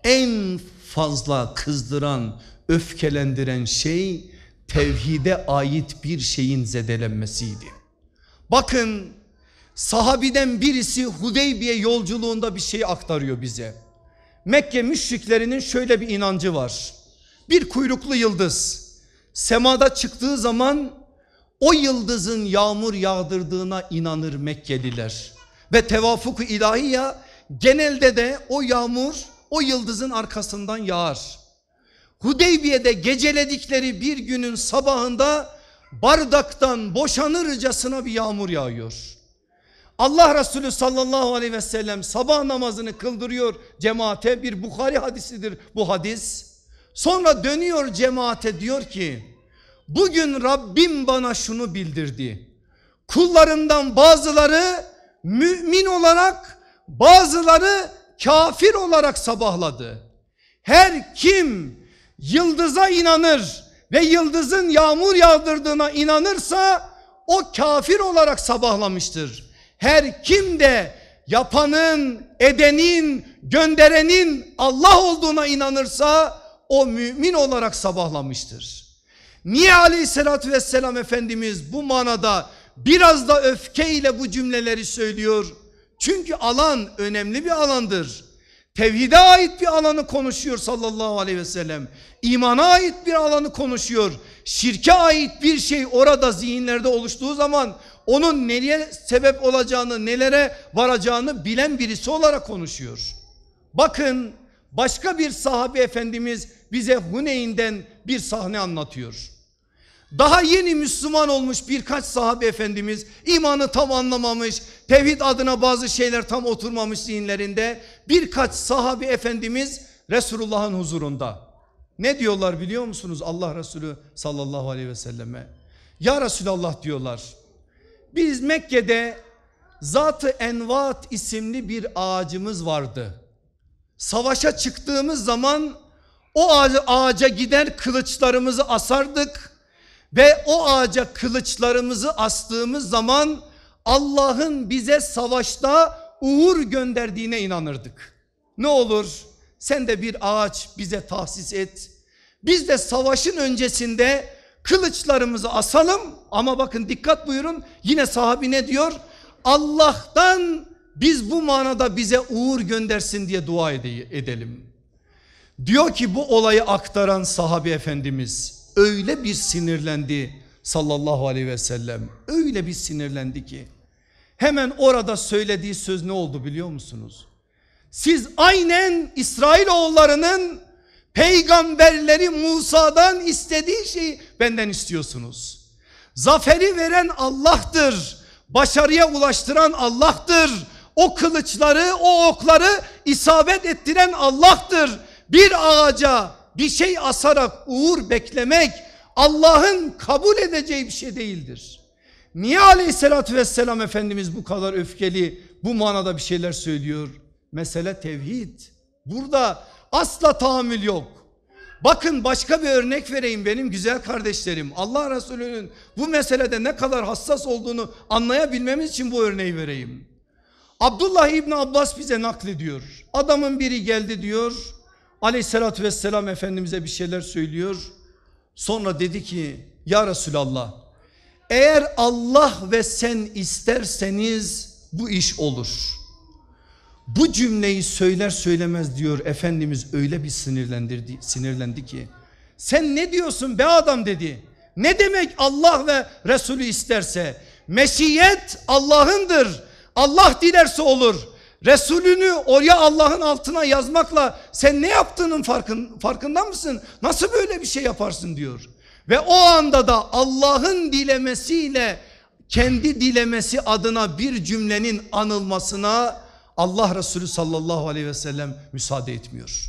en fazla kızdıran, öfkelendiren şey tevhide ait bir şeyin zedelenmesiydi. Bakın sahabiden birisi Hudeybiye yolculuğunda bir şey aktarıyor bize. Mekke müşriklerinin şöyle bir inancı var. Bir kuyruklu yıldız semada çıktığı zaman o yıldızın yağmur yağdırdığına inanır Mekkeliler. Ve tevafuk ilahiya genelde de o yağmur o yıldızın arkasından yağar. Hudeybiye'de geceledikleri bir günün sabahında bardaktan boşanırcasına bir yağmur yağıyor. Allah Resulü sallallahu aleyhi ve sellem sabah namazını kıldırıyor cemaate bir Bukhari hadisidir bu hadis. Sonra dönüyor cemaate diyor ki bugün Rabbim bana şunu bildirdi. Kullarından bazıları mümin olarak bazıları kafir olarak sabahladı. Her kim yıldıza inanır ve yıldızın yağmur yağdırdığına inanırsa o kafir olarak sabahlamıştır. Her kim de yapanın, edenin, gönderenin Allah olduğuna inanırsa o mümin olarak sabahlamıştır. Niye aleyhissalatü vesselam Efendimiz bu manada biraz da öfkeyle bu cümleleri söylüyor? Çünkü alan önemli bir alandır. Tevhide ait bir alanı konuşuyor sallallahu aleyhi ve sellem. İmana ait bir alanı konuşuyor. Şirke ait bir şey orada zihinlerde oluştuğu zaman onun nereye sebep olacağını, nelere varacağını bilen birisi olarak konuşuyor. Bakın Başka bir sahabe efendimiz bize Huneyn'den bir sahne anlatıyor. Daha yeni Müslüman olmuş birkaç sahabe efendimiz imanı tam anlamamış, tevhid adına bazı şeyler tam oturmamış zihinlerinde birkaç sahabe efendimiz Resulullah'ın huzurunda. Ne diyorlar biliyor musunuz Allah Resulü sallallahu aleyhi ve selleme? Ya Resulallah diyorlar. Biz Mekke'de Zat-ı Envat isimli bir ağacımız vardı. Savaşa çıktığımız zaman o ağaca gider kılıçlarımızı asardık ve o ağaca kılıçlarımızı astığımız zaman Allah'ın bize savaşta uğur gönderdiğine inanırdık. Ne olur sen de bir ağaç bize tahsis et. Biz de savaşın öncesinde kılıçlarımızı asalım ama bakın dikkat buyurun yine sahabi ne diyor? Allah'tan biz bu manada bize uğur göndersin diye dua edelim. Diyor ki bu olayı aktaran sahabi efendimiz öyle bir sinirlendi sallallahu aleyhi ve sellem. Öyle bir sinirlendi ki hemen orada söylediği söz ne oldu biliyor musunuz? Siz aynen İsrailoğullarının peygamberleri Musa'dan istediği şeyi benden istiyorsunuz. Zaferi veren Allah'tır. Başarıya ulaştıran Allah'tır o kılıçları o okları isabet ettiren Allah'tır. Bir ağaca bir şey asarak uğur beklemek Allah'ın kabul edeceği bir şey değildir. Niye aleyhissalatü vesselam Efendimiz bu kadar öfkeli bu manada bir şeyler söylüyor? Mesele tevhid. Burada asla tahammül yok. Bakın başka bir örnek vereyim benim güzel kardeşlerim. Allah Resulü'nün bu meselede ne kadar hassas olduğunu anlayabilmemiz için bu örneği vereyim. Abdullah İbni Abbas bize naklediyor. Adamın biri geldi diyor. Aleyhissalatü vesselam Efendimiz'e bir şeyler söylüyor. Sonra dedi ki ya Resulallah eğer Allah ve sen isterseniz bu iş olur. Bu cümleyi söyler söylemez diyor Efendimiz öyle bir sinirlendirdi, sinirlendi ki. Sen ne diyorsun be adam dedi. Ne demek Allah ve Resulü isterse? mesiyet Allah'ındır. Allah dilerse olur. Resulünü oraya Allah'ın altına yazmakla sen ne yaptığının farkın, farkında mısın? Nasıl böyle bir şey yaparsın diyor. Ve o anda da Allah'ın dilemesiyle kendi dilemesi adına bir cümlenin anılmasına Allah Resulü sallallahu aleyhi ve sellem müsaade etmiyor.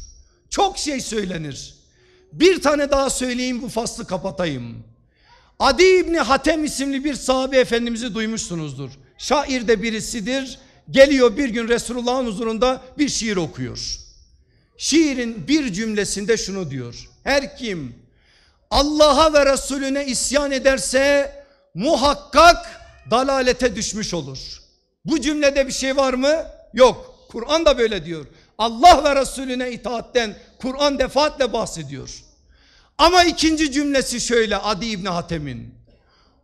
Çok şey söylenir. Bir tane daha söyleyeyim bu faslı kapatayım. Adi İbni Hatem isimli bir sahabe efendimizi duymuşsunuzdur. Şair de birisidir. Geliyor bir gün Resulullah'ın huzurunda bir şiir okuyor. Şiirin bir cümlesinde şunu diyor. Her kim Allah'a ve Resulüne isyan ederse muhakkak dalalete düşmüş olur. Bu cümlede bir şey var mı? Yok. Kur'an da böyle diyor. Allah ve Resulüne itaatten Kur'an defaatle bahsediyor. Ama ikinci cümlesi şöyle Adi İbni Hatem'in.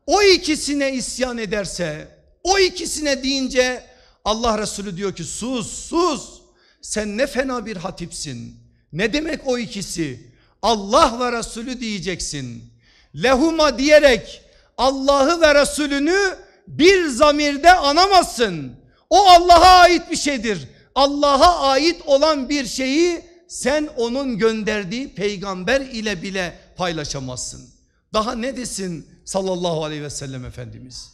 O ikisine isyan ederse o ikisine deyince Allah Resulü diyor ki sus sus sen ne fena bir hatipsin. Ne demek o ikisi? Allah ve Resulü diyeceksin. Lehuma diyerek Allah'ı ve Resulünü bir zamirde anamazsın. O Allah'a ait bir şeydir. Allah'a ait olan bir şeyi sen onun gönderdiği peygamber ile bile paylaşamazsın. Daha ne desin sallallahu aleyhi ve sellem Efendimiz?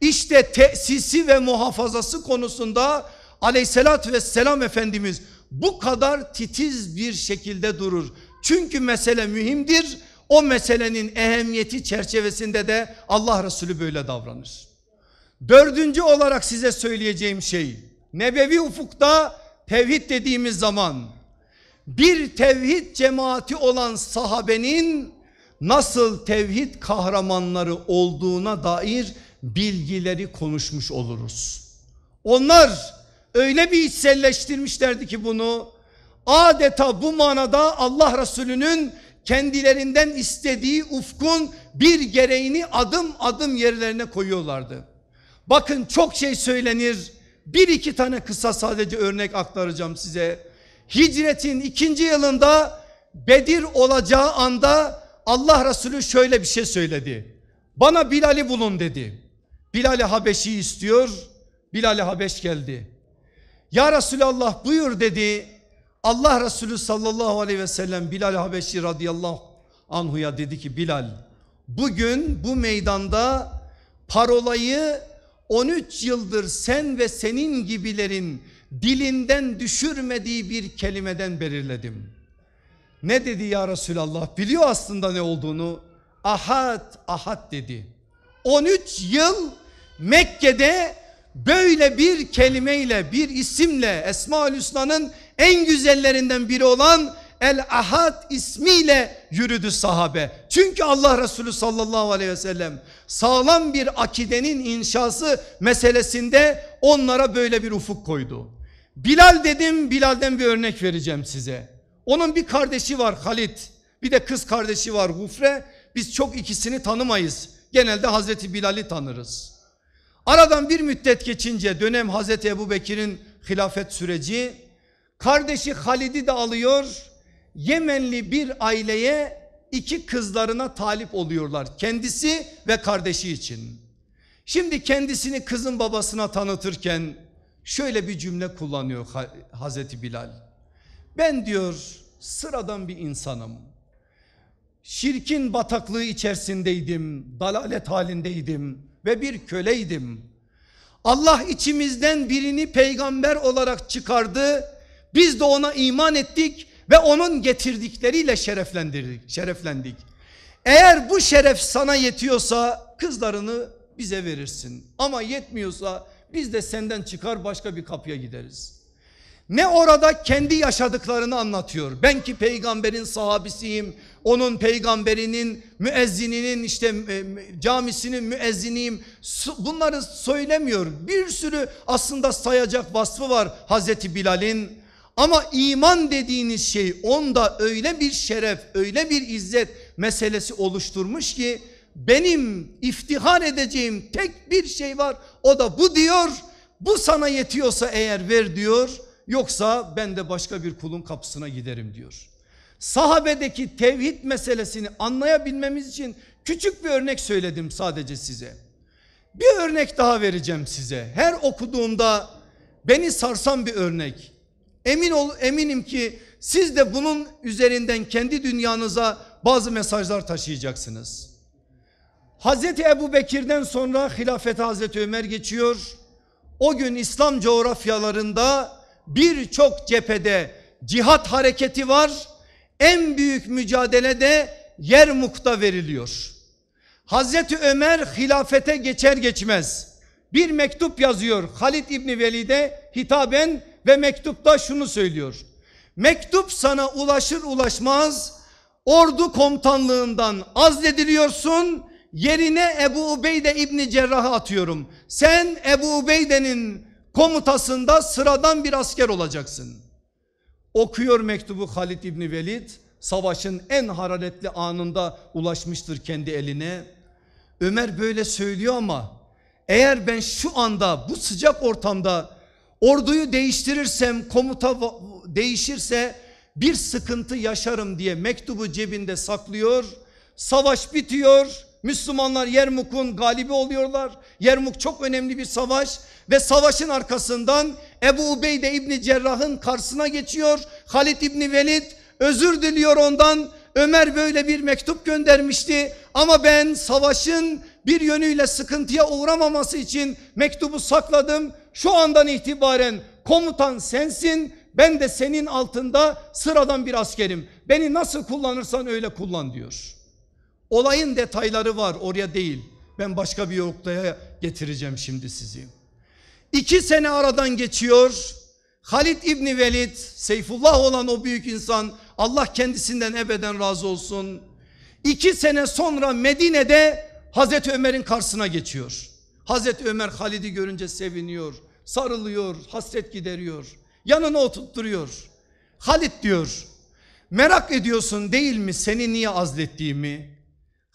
İşte tesisi ve muhafazası konusunda aleyhissalat ve selam Efendimiz bu kadar titiz bir şekilde durur. Çünkü mesele mühimdir. O meselenin ehemmiyeti çerçevesinde de Allah Resulü böyle davranır. Dördüncü olarak size söyleyeceğim şey nebevi ufukta tevhid dediğimiz zaman bir tevhid cemaati olan sahabenin nasıl tevhid kahramanları olduğuna dair bilgileri konuşmuş oluruz. Onlar öyle bir içselleştirmişlerdi ki bunu adeta bu manada Allah Resulü'nün kendilerinden istediği ufkun bir gereğini adım adım yerlerine koyuyorlardı. Bakın çok şey söylenir. Bir iki tane kısa sadece örnek aktaracağım size. Hicretin ikinci yılında Bedir olacağı anda Allah Resulü şöyle bir şey söyledi. Bana Bilal'i bulun dedi. Bilal-i Habeş'i istiyor. Bilal-i Habeş geldi. Ya Resulallah buyur dedi. Allah Resulü sallallahu aleyhi ve sellem Bilal Habeşi radıyallahu anhuya dedi ki Bilal bugün bu meydanda parolayı 13 yıldır sen ve senin gibilerin dilinden düşürmediği bir kelimeden belirledim. Ne dedi ya Resulallah biliyor aslında ne olduğunu ahad ahad dedi. 13 yıl Mekke'de böyle bir kelimeyle bir isimle Esma-ül Hüsna'nın en güzellerinden biri olan El Ahad ismiyle yürüdü sahabe. Çünkü Allah Resulü sallallahu aleyhi ve sellem sağlam bir akidenin inşası meselesinde onlara böyle bir ufuk koydu. Bilal dedim Bilal'den bir örnek vereceğim size. Onun bir kardeşi var Halit bir de kız kardeşi var Gufre. Biz çok ikisini tanımayız. Genelde Hazreti Bilal'i tanırız. Aradan bir müddet geçince dönem Hazreti Ebu Bekir'in hilafet süreci kardeşi Halid'i de alıyor Yemenli bir aileye iki kızlarına talip oluyorlar kendisi ve kardeşi için. Şimdi kendisini kızın babasına tanıtırken şöyle bir cümle kullanıyor Hazreti Bilal. Ben diyor sıradan bir insanım. Şirkin bataklığı içerisindeydim, dalalet halindeydim ve bir köleydim. Allah içimizden birini peygamber olarak çıkardı. Biz de ona iman ettik ve onun getirdikleriyle şereflendirdik, şereflendik. Eğer bu şeref sana yetiyorsa kızlarını bize verirsin ama yetmiyorsa biz de senden çıkar başka bir kapıya gideriz. Ne orada kendi yaşadıklarını anlatıyor. Ben ki peygamberin sahabisiyim onun peygamberinin, müezzininin işte e, camisinin müezziniyim bunları söylemiyor. Bir sürü aslında sayacak vasfı var Hazreti Bilal'in. Ama iman dediğiniz şey onda öyle bir şeref, öyle bir izzet meselesi oluşturmuş ki benim iftihar edeceğim tek bir şey var. O da bu diyor. Bu sana yetiyorsa eğer ver diyor. Yoksa ben de başka bir kulun kapısına giderim diyor sahabedeki tevhid meselesini anlayabilmemiz için küçük bir örnek söyledim sadece size. Bir örnek daha vereceğim size. Her okuduğumda beni sarsan bir örnek. Emin ol, eminim ki siz de bunun üzerinden kendi dünyanıza bazı mesajlar taşıyacaksınız. Hazreti Ebu Bekir'den sonra hilafete Hazreti Ömer geçiyor. O gün İslam coğrafyalarında birçok cephede cihat hareketi var en büyük mücadelede yer mukta veriliyor. Hazreti Ömer hilafete geçer geçmez bir mektup yazıyor Halid İbni Velid'e hitaben ve mektupta şunu söylüyor. Mektup sana ulaşır ulaşmaz ordu komutanlığından azlediliyorsun yerine Ebu Ubeyde İbni Cerrah'ı atıyorum. Sen Ebu Ubeyde'nin komutasında sıradan bir asker olacaksın.'' Okuyor mektubu Halid İbni Velid savaşın en hararetli anında ulaşmıştır kendi eline. Ömer böyle söylüyor ama eğer ben şu anda bu sıcak ortamda orduyu değiştirirsem komuta değişirse bir sıkıntı yaşarım diye mektubu cebinde saklıyor. Savaş bitiyor Müslümanlar Yermuk'un galibi oluyorlar. Yermuk çok önemli bir savaş ve savaşın arkasından Ebu Ubeyde İbni Cerrah'ın karşısına geçiyor. Halid İbni Velid özür diliyor ondan. Ömer böyle bir mektup göndermişti ama ben savaşın bir yönüyle sıkıntıya uğramaması için mektubu sakladım. Şu andan itibaren komutan sensin ben de senin altında sıradan bir askerim. Beni nasıl kullanırsan öyle kullan diyor. Olayın detayları var oraya değil. Ben başka bir noktaya getireceğim şimdi sizi. İki sene aradan geçiyor. Halid İbni Velid Seyfullah olan o büyük insan Allah kendisinden ebeden razı olsun. İki sene sonra Medine'de Hazreti Ömer'in karşısına geçiyor. Hazreti Ömer Halid'i görünce seviniyor, sarılıyor, hasret gideriyor. Yanına oturtturuyor. Halid diyor merak ediyorsun değil mi seni niye azlettiğimi?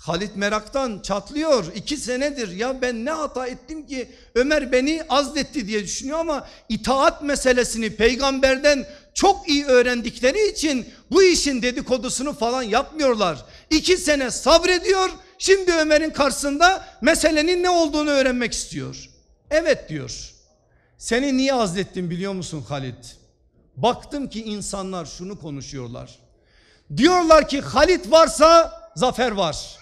Halit meraktan çatlıyor. İki senedir ya ben ne hata ettim ki Ömer beni azletti diye düşünüyor ama itaat meselesini peygamberden çok iyi öğrendikleri için bu işin dedikodusunu falan yapmıyorlar. İki sene sabrediyor. Şimdi Ömer'in karşısında meselenin ne olduğunu öğrenmek istiyor. Evet diyor. Seni niye azlettim biliyor musun Halit? Baktım ki insanlar şunu konuşuyorlar. Diyorlar ki Halit varsa zafer var.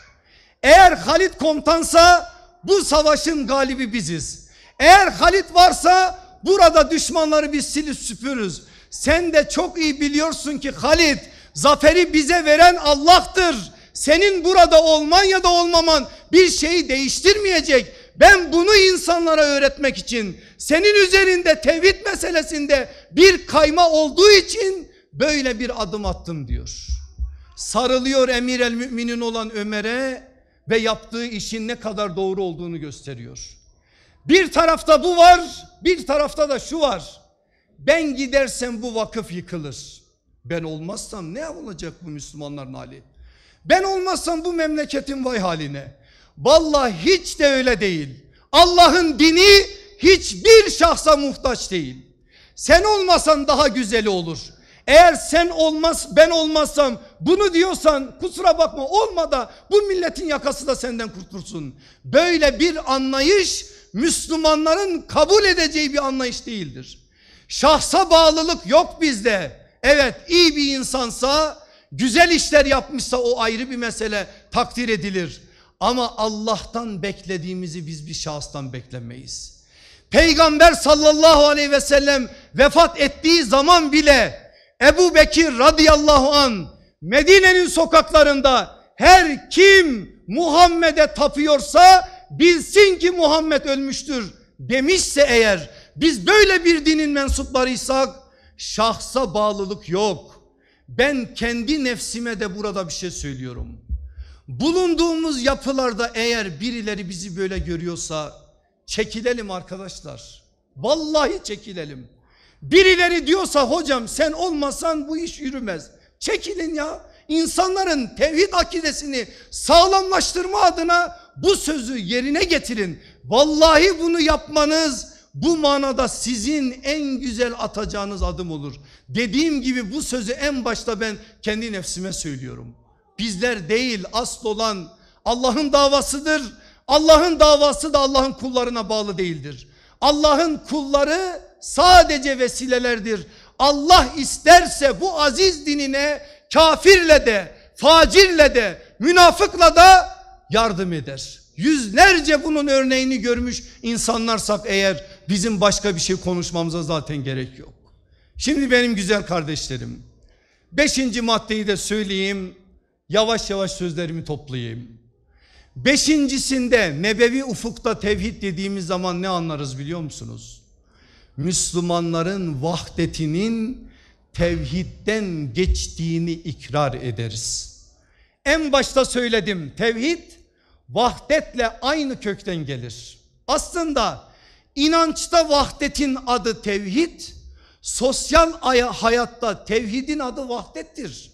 Eğer Halit komutansa bu savaşın galibi biziz. Eğer Halit varsa burada düşmanları biz silip süpürürüz. Sen de çok iyi biliyorsun ki Halit zaferi bize veren Allah'tır. Senin burada olman ya da olmaman bir şeyi değiştirmeyecek. Ben bunu insanlara öğretmek için senin üzerinde tevhid meselesinde bir kayma olduğu için böyle bir adım attım diyor. Sarılıyor emir el müminin olan Ömer'e ve yaptığı işin ne kadar doğru olduğunu gösteriyor. Bir tarafta bu var, bir tarafta da şu var. Ben gidersem bu vakıf yıkılır. Ben olmazsam ne olacak bu Müslümanların hali? Ben olmazsam bu memleketin vay haline. Vallahi hiç de öyle değil. Allah'ın dini hiçbir şahsa muhtaç değil. Sen olmasan daha güzeli olur. Eğer sen olmaz ben olmazsam bunu diyorsan kusura bakma olmada bu milletin yakası da senden kurtulsun. Böyle bir anlayış Müslümanların kabul edeceği bir anlayış değildir. Şahsa bağlılık yok bizde. Evet iyi bir insansa güzel işler yapmışsa o ayrı bir mesele takdir edilir. Ama Allah'tan beklediğimizi biz bir şahıstan beklemeyiz. Peygamber sallallahu aleyhi ve sellem vefat ettiği zaman bile Ebu Bekir radıyallahu an Medine'nin sokaklarında her kim Muhammed'e tapıyorsa bilsin ki Muhammed ölmüştür demişse eğer biz böyle bir dinin mensuplarıysak şahsa bağlılık yok. Ben kendi nefsime de burada bir şey söylüyorum. Bulunduğumuz yapılarda eğer birileri bizi böyle görüyorsa çekilelim arkadaşlar. Vallahi çekilelim. Birileri diyorsa hocam sen olmasan bu iş yürümez. Çekilin ya. İnsanların tevhid akidesini sağlamlaştırma adına bu sözü yerine getirin. Vallahi bunu yapmanız bu manada sizin en güzel atacağınız adım olur. Dediğim gibi bu sözü en başta ben kendi nefsime söylüyorum. Bizler değil asıl olan Allah'ın davasıdır. Allah'ın davası da Allah'ın kullarına bağlı değildir. Allah'ın kulları sadece vesilelerdir. Allah isterse bu aziz dinine kafirle de, facirle de, münafıkla da yardım eder. Yüzlerce bunun örneğini görmüş insanlarsak eğer bizim başka bir şey konuşmamıza zaten gerek yok. Şimdi benim güzel kardeşlerim beşinci maddeyi de söyleyeyim yavaş yavaş sözlerimi toplayayım. Beşincisinde nebevi ufukta tevhid dediğimiz zaman ne anlarız biliyor musunuz? Müslümanların vahdetinin tevhidden geçtiğini ikrar ederiz. En başta söyledim tevhid vahdetle aynı kökten gelir. Aslında inançta vahdetin adı tevhid, sosyal hayatta tevhidin adı vahdettir.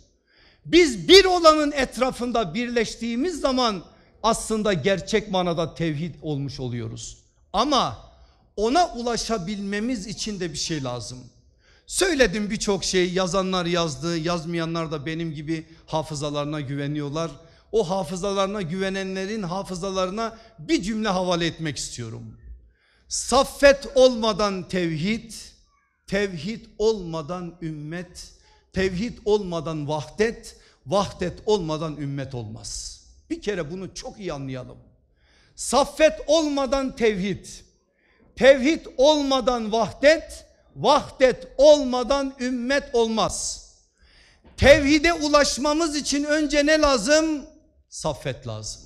Biz bir olanın etrafında birleştiğimiz zaman aslında gerçek manada tevhid olmuş oluyoruz. Ama ona ulaşabilmemiz için de bir şey lazım. Söyledim birçok şey yazanlar yazdı yazmayanlar da benim gibi hafızalarına güveniyorlar. O hafızalarına güvenenlerin hafızalarına bir cümle havale etmek istiyorum. Saffet olmadan tevhid, tevhid olmadan ümmet, tevhid olmadan vahdet, vahdet olmadan ümmet olmaz. Bir kere bunu çok iyi anlayalım. Saffet olmadan tevhid, Tevhid olmadan vahdet, vahdet olmadan ümmet olmaz. Tevhide ulaşmamız için önce ne lazım? Saffet lazım.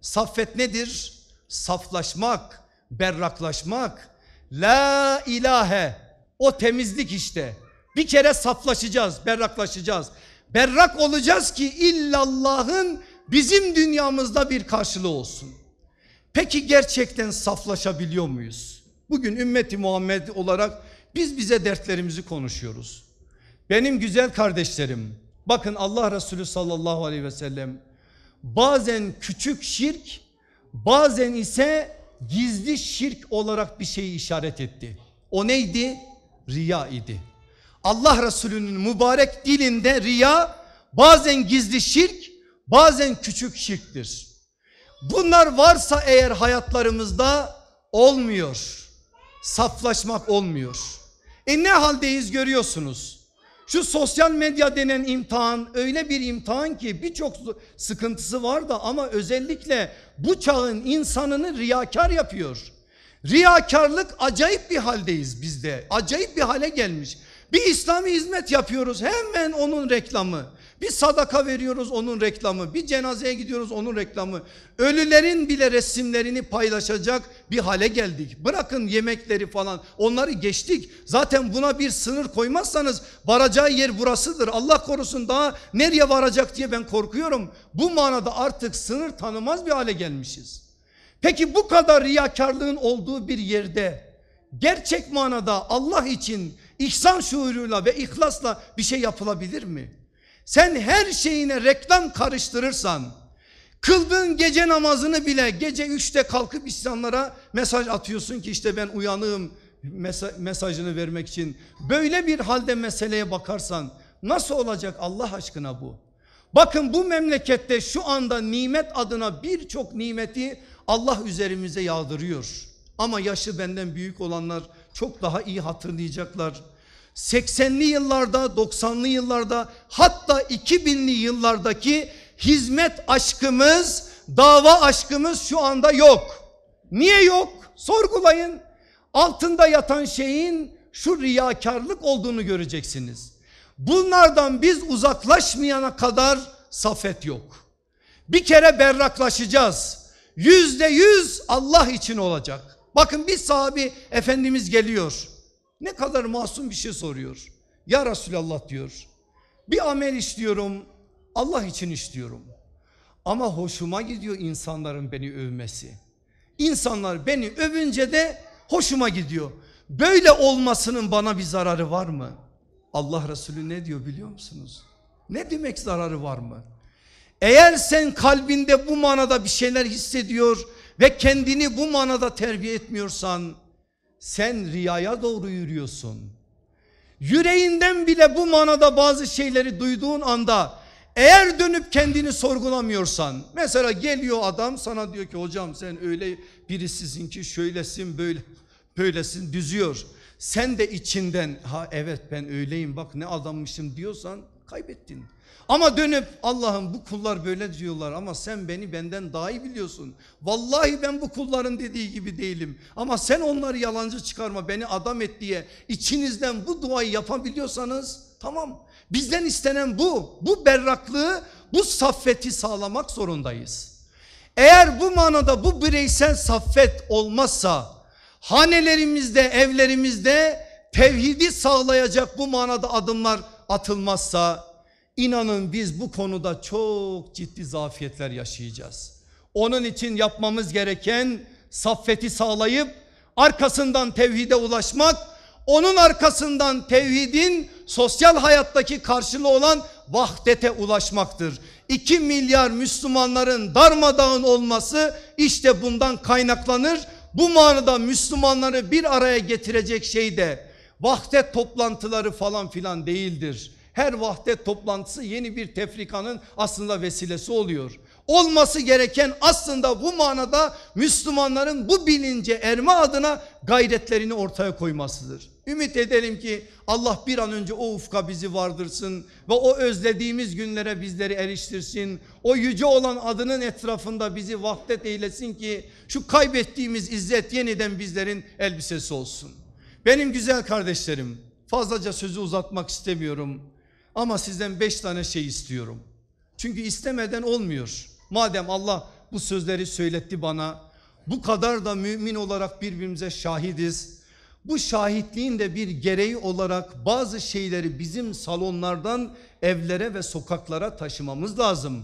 Saffet nedir? Saflaşmak, berraklaşmak. La ilahe o temizlik işte. Bir kere saflaşacağız, berraklaşacağız. Berrak olacağız ki illallahın bizim dünyamızda bir karşılığı olsun. Peki gerçekten saflaşabiliyor muyuz? Bugün ümmeti Muhammed olarak biz bize dertlerimizi konuşuyoruz. Benim güzel kardeşlerim bakın Allah Resulü sallallahu aleyhi ve sellem bazen küçük şirk bazen ise gizli şirk olarak bir şeyi işaret etti. O neydi? Riya idi. Allah Resulü'nün mübarek dilinde riya bazen gizli şirk bazen küçük şirktir. Bunlar varsa eğer hayatlarımızda olmuyor saflaşmak olmuyor. E ne haldeyiz görüyorsunuz. Şu sosyal medya denen imtihan öyle bir imtihan ki birçok sıkıntısı var da ama özellikle bu çağın insanını riyakar yapıyor. Riyakarlık acayip bir haldeyiz bizde. Acayip bir hale gelmiş. Bir İslami hizmet yapıyoruz hemen onun reklamı. Bir sadaka veriyoruz onun reklamı. Bir cenazeye gidiyoruz onun reklamı. Ölülerin bile resimlerini paylaşacak bir hale geldik. Bırakın yemekleri falan onları geçtik. Zaten buna bir sınır koymazsanız varacağı yer burasıdır. Allah korusun daha nereye varacak diye ben korkuyorum. Bu manada artık sınır tanımaz bir hale gelmişiz. Peki bu kadar riyakarlığın olduğu bir yerde gerçek manada Allah için ihsan şuuruyla ve ihlasla bir şey yapılabilir mi? sen her şeyine reklam karıştırırsan kıldığın gece namazını bile gece 3'te kalkıp insanlara mesaj atıyorsun ki işte ben uyanığım mesajını vermek için böyle bir halde meseleye bakarsan nasıl olacak Allah aşkına bu? Bakın bu memlekette şu anda nimet adına birçok nimeti Allah üzerimize yağdırıyor. Ama yaşı benden büyük olanlar çok daha iyi hatırlayacaklar. 80'li yıllarda 90'lı yıllarda hatta 2000'li yıllardaki hizmet aşkımız dava aşkımız şu anda yok. Niye yok? Sorgulayın. Altında yatan şeyin şu riyakarlık olduğunu göreceksiniz. Bunlardan biz uzaklaşmayana kadar safet yok. Bir kere berraklaşacağız. Yüzde yüz Allah için olacak. Bakın bir sahabi Efendimiz geliyor. Ne kadar masum bir şey soruyor. Ya Resulallah diyor. Bir amel istiyorum, Allah için istiyorum. Ama hoşuma gidiyor insanların beni övmesi. İnsanlar beni övünce de hoşuma gidiyor. Böyle olmasının bana bir zararı var mı? Allah Resulü ne diyor biliyor musunuz? Ne demek zararı var mı? Eğer sen kalbinde bu manada bir şeyler hissediyor ve kendini bu manada terbiye etmiyorsan sen riyaya doğru yürüyorsun. Yüreğinden bile bu manada bazı şeyleri duyduğun anda eğer dönüp kendini sorgulamıyorsan mesela geliyor adam sana diyor ki hocam sen öyle birisisin ki şöylesin böyle böylesin düzüyor. Sen de içinden ha evet ben öyleyim bak ne adammışım diyorsan kaybettin. Ama dönüp Allah'ım bu kullar böyle diyorlar ama sen beni benden daha iyi biliyorsun. Vallahi ben bu kulların dediği gibi değilim. Ama sen onları yalancı çıkarma beni adam et diye içinizden bu duayı yapabiliyorsanız tamam. Bizden istenen bu. Bu berraklığı bu saffeti sağlamak zorundayız. Eğer bu manada bu bireysel saffet olmazsa hanelerimizde evlerimizde tevhidi sağlayacak bu manada adımlar atılmazsa İnanın biz bu konuda çok ciddi zafiyetler yaşayacağız. Onun için yapmamız gereken saffeti sağlayıp arkasından tevhide ulaşmak, onun arkasından tevhidin sosyal hayattaki karşılığı olan vahdete ulaşmaktır. 2 milyar Müslümanların darmadağın olması işte bundan kaynaklanır. Bu manada Müslümanları bir araya getirecek şey de vahdet toplantıları falan filan değildir her vahdet toplantısı yeni bir tefrikanın aslında vesilesi oluyor. Olması gereken aslında bu manada Müslümanların bu bilince erme adına gayretlerini ortaya koymasıdır. Ümit edelim ki Allah bir an önce o ufka bizi vardırsın ve o özlediğimiz günlere bizleri eriştirsin. O yüce olan adının etrafında bizi vahdet eylesin ki şu kaybettiğimiz izzet yeniden bizlerin elbisesi olsun. Benim güzel kardeşlerim fazlaca sözü uzatmak istemiyorum. Ama sizden beş tane şey istiyorum. Çünkü istemeden olmuyor. Madem Allah bu sözleri söyletti bana. Bu kadar da mümin olarak birbirimize şahidiz. Bu şahitliğin de bir gereği olarak bazı şeyleri bizim salonlardan evlere ve sokaklara taşımamız lazım.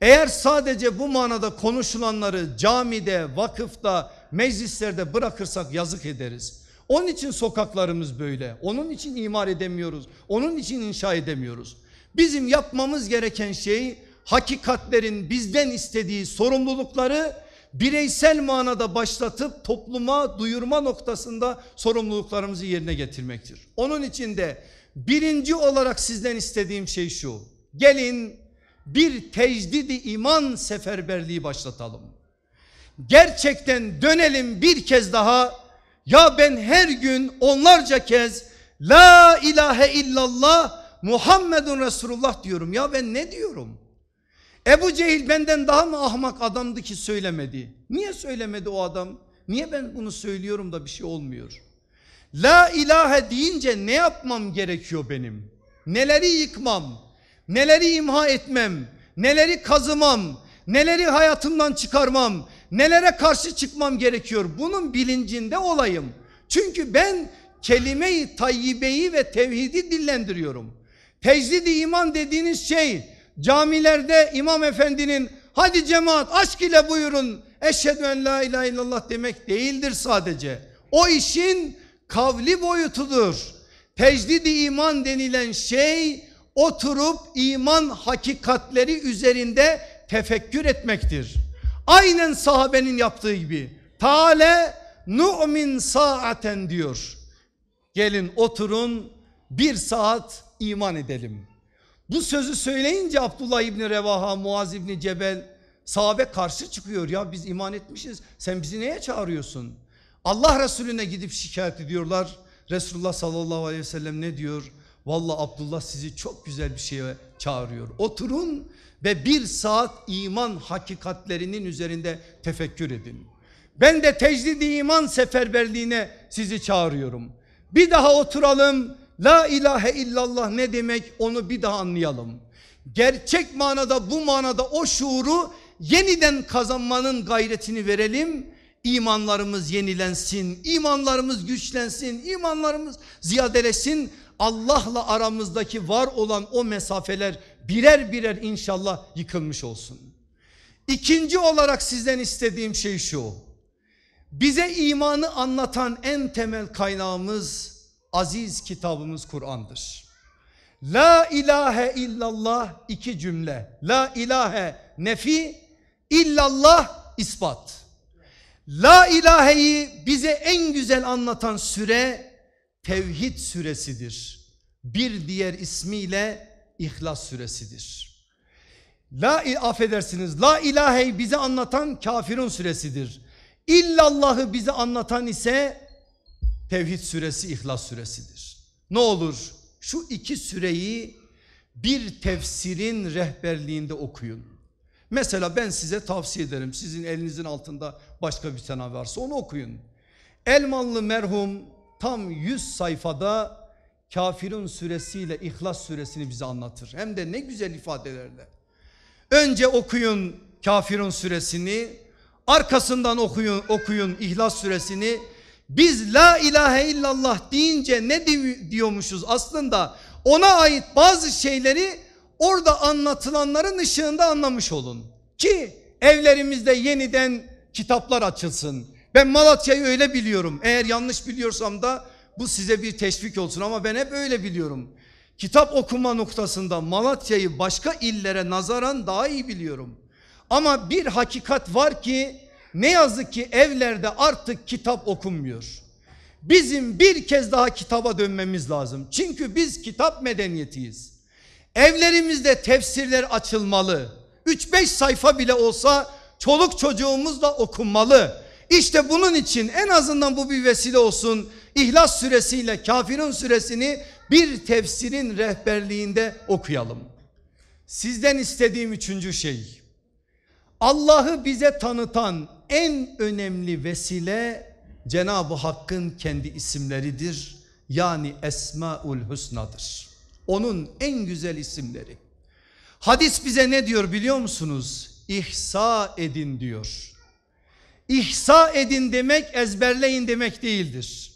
Eğer sadece bu manada konuşulanları camide, vakıfta, meclislerde bırakırsak yazık ederiz. Onun için sokaklarımız böyle. Onun için imar edemiyoruz. Onun için inşa edemiyoruz. Bizim yapmamız gereken şey hakikatlerin bizden istediği sorumlulukları bireysel manada başlatıp topluma duyurma noktasında sorumluluklarımızı yerine getirmektir. Onun için de birinci olarak sizden istediğim şey şu. Gelin bir tecdidi iman seferberliği başlatalım. Gerçekten dönelim bir kez daha ya ben her gün onlarca kez La ilahe illallah Muhammedun Resulullah diyorum. Ya ben ne diyorum? Ebu Cehil benden daha mı ahmak adamdı ki söylemedi? Niye söylemedi o adam? Niye ben bunu söylüyorum da bir şey olmuyor? La ilahe deyince ne yapmam gerekiyor benim? Neleri yıkmam? Neleri imha etmem? Neleri kazımam? Neleri hayatımdan çıkarmam? Nelere karşı çıkmam gerekiyor? Bunun bilincinde olayım. Çünkü ben kelime-i tayyibeyi ve tevhidi dillendiriyorum. Tecdid-i iman dediğiniz şey camilerde imam efendinin hadi cemaat aşk ile buyurun eşhedü en la ilahe illallah demek değildir sadece. O işin kavli boyutudur. Tecdid-i iman denilen şey oturup iman hakikatleri üzerinde tefekkür etmektir. Aynen sahabenin yaptığı gibi. Tale nu'min saaten diyor. Gelin oturun bir saat iman edelim. Bu sözü söyleyince Abdullah İbni Revaha, Muaz İbni Cebel sahabe karşı çıkıyor. Ya biz iman etmişiz sen bizi neye çağırıyorsun? Allah Resulüne gidip şikayet ediyorlar. Resulullah sallallahu aleyhi ve sellem ne diyor? Valla Abdullah sizi çok güzel bir şeye çağırıyor. Oturun ve bir saat iman hakikatlerinin üzerinde tefekkür edin. Ben de tecdidi iman seferberliğine sizi çağırıyorum. Bir daha oturalım. La ilahe illallah ne demek onu bir daha anlayalım. Gerçek manada bu manada o şuuru yeniden kazanmanın gayretini verelim. İmanlarımız yenilensin, imanlarımız güçlensin, imanlarımız ziyadeleşsin. Allah'la aramızdaki var olan o mesafeler birer birer inşallah yıkılmış olsun. İkinci olarak sizden istediğim şey şu. Bize imanı anlatan en temel kaynağımız aziz kitabımız Kur'an'dır. La ilahe illallah iki cümle. La ilahe nefi illallah ispat. La ilaheyi bize en güzel anlatan süre tevhid süresidir. Bir diğer ismiyle İhlas suresidir. La affedersiniz la ilaheyi bize anlatan kafirun suresidir. İllallahı bize anlatan ise tevhid suresi İhlas suresidir. Ne olur şu iki süreyi bir tefsirin rehberliğinde okuyun. Mesela ben size tavsiye ederim sizin elinizin altında başka bir tane varsa onu okuyun. Elmanlı merhum tam 100 sayfada Kafirun suresiyle İhlas suresini bize anlatır. Hem de ne güzel ifadelerle. Önce okuyun Kafirun suresini, arkasından okuyun, okuyun İhlas suresini. Biz la ilahe illallah deyince ne diyormuşuz aslında ona ait bazı şeyleri orada anlatılanların ışığında anlamış olun. Ki evlerimizde yeniden kitaplar açılsın. Ben Malatya'yı öyle biliyorum. Eğer yanlış biliyorsam da bu size bir teşvik olsun ama ben hep öyle biliyorum. Kitap okuma noktasında Malatya'yı başka illere nazaran daha iyi biliyorum. Ama bir hakikat var ki ne yazık ki evlerde artık kitap okunmuyor. Bizim bir kez daha kitaba dönmemiz lazım. Çünkü biz kitap medeniyetiyiz. Evlerimizde tefsirler açılmalı. 3-5 sayfa bile olsa çoluk çocuğumuzla okunmalı. İşte bunun için en azından bu bir vesile olsun. İhlas suresiyle kafirin suresini bir tefsirin rehberliğinde okuyalım. Sizden istediğim üçüncü şey Allah'ı bize tanıtan en önemli vesile Cenab-ı Hakk'ın kendi isimleridir. Yani esma Esmaül Hüsna'dır. Onun en güzel isimleri. Hadis bize ne diyor biliyor musunuz? İhsa edin diyor. İhsa edin demek ezberleyin demek değildir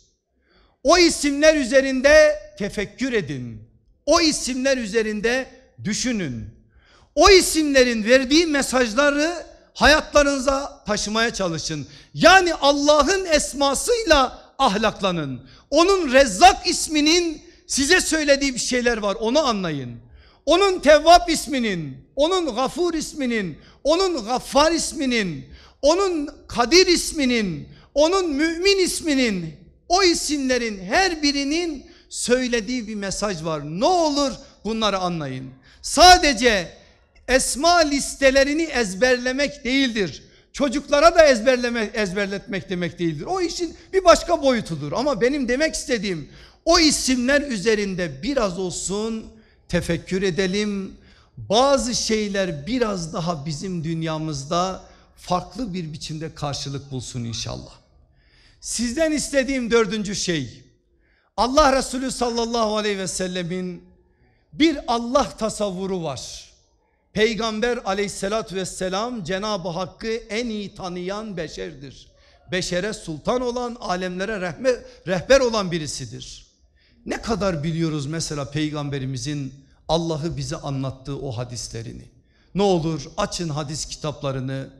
o isimler üzerinde tefekkür edin. O isimler üzerinde düşünün. O isimlerin verdiği mesajları hayatlarınıza taşımaya çalışın. Yani Allah'ın esmasıyla ahlaklanın. Onun Rezzak isminin size söylediği bir şeyler var onu anlayın. Onun Tevvab isminin, onun Gafur isminin, onun Gaffar isminin, onun Kadir isminin, onun Mümin isminin o isimlerin her birinin söylediği bir mesaj var. Ne olur bunları anlayın. Sadece esma listelerini ezberlemek değildir. Çocuklara da ezberleme, ezberletmek demek değildir. O işin bir başka boyutudur. Ama benim demek istediğim o isimler üzerinde biraz olsun tefekkür edelim. Bazı şeyler biraz daha bizim dünyamızda farklı bir biçimde karşılık bulsun inşallah. Sizden istediğim dördüncü şey Allah Resulü sallallahu aleyhi ve sellemin bir Allah tasavvuru var. Peygamber aleyhissalatü vesselam Cenab-ı Hakk'ı en iyi tanıyan beşerdir. Beşere sultan olan alemlere rehme, rehber olan birisidir. Ne kadar biliyoruz mesela peygamberimizin Allah'ı bize anlattığı o hadislerini. Ne olur açın hadis kitaplarını.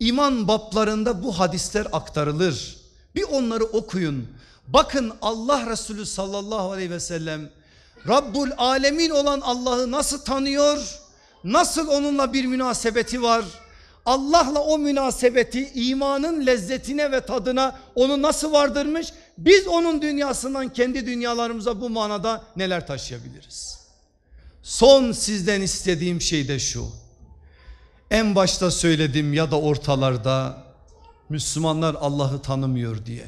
İman baplarında bu hadisler aktarılır. Bir onları okuyun. Bakın Allah Resulü sallallahu aleyhi ve sellem Rabbul alemin olan Allah'ı nasıl tanıyor? Nasıl onunla bir münasebeti var? Allah'la o münasebeti imanın lezzetine ve tadına onu nasıl vardırmış? Biz onun dünyasından kendi dünyalarımıza bu manada neler taşıyabiliriz? Son sizden istediğim şey de şu. En başta söyledim ya da ortalarda Müslümanlar Allah'ı tanımıyor diye.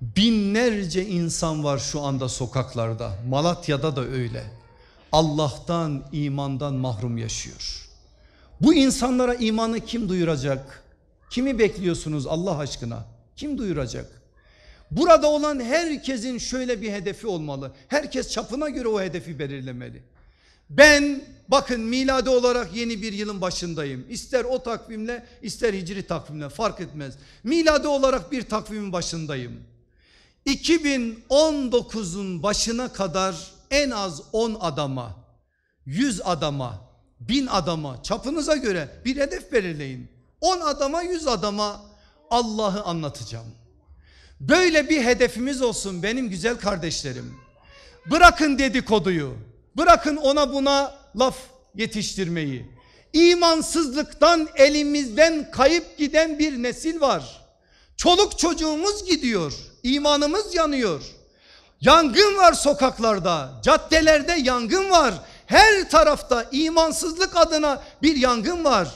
Binlerce insan var şu anda sokaklarda. Malatya'da da öyle. Allah'tan, imandan mahrum yaşıyor. Bu insanlara imanı kim duyuracak? Kimi bekliyorsunuz Allah aşkına? Kim duyuracak? Burada olan herkesin şöyle bir hedefi olmalı. Herkes çapına göre o hedefi belirlemeli. Ben bakın miladi olarak yeni bir yılın başındayım. İster o takvimle ister hicri takvimle fark etmez. Miladi olarak bir takvimin başındayım. 2019'un başına kadar en az 10 adama, 100 adama, 1000 adama çapınıza göre bir hedef belirleyin. 10 adama 100 adama Allah'ı anlatacağım. Böyle bir hedefimiz olsun benim güzel kardeşlerim. Bırakın dedikoduyu. Bırakın ona buna laf yetiştirmeyi. İmansızlıktan elimizden kayıp giden bir nesil var. Çoluk çocuğumuz gidiyor. İmanımız yanıyor. Yangın var sokaklarda, caddelerde yangın var. Her tarafta imansızlık adına bir yangın var.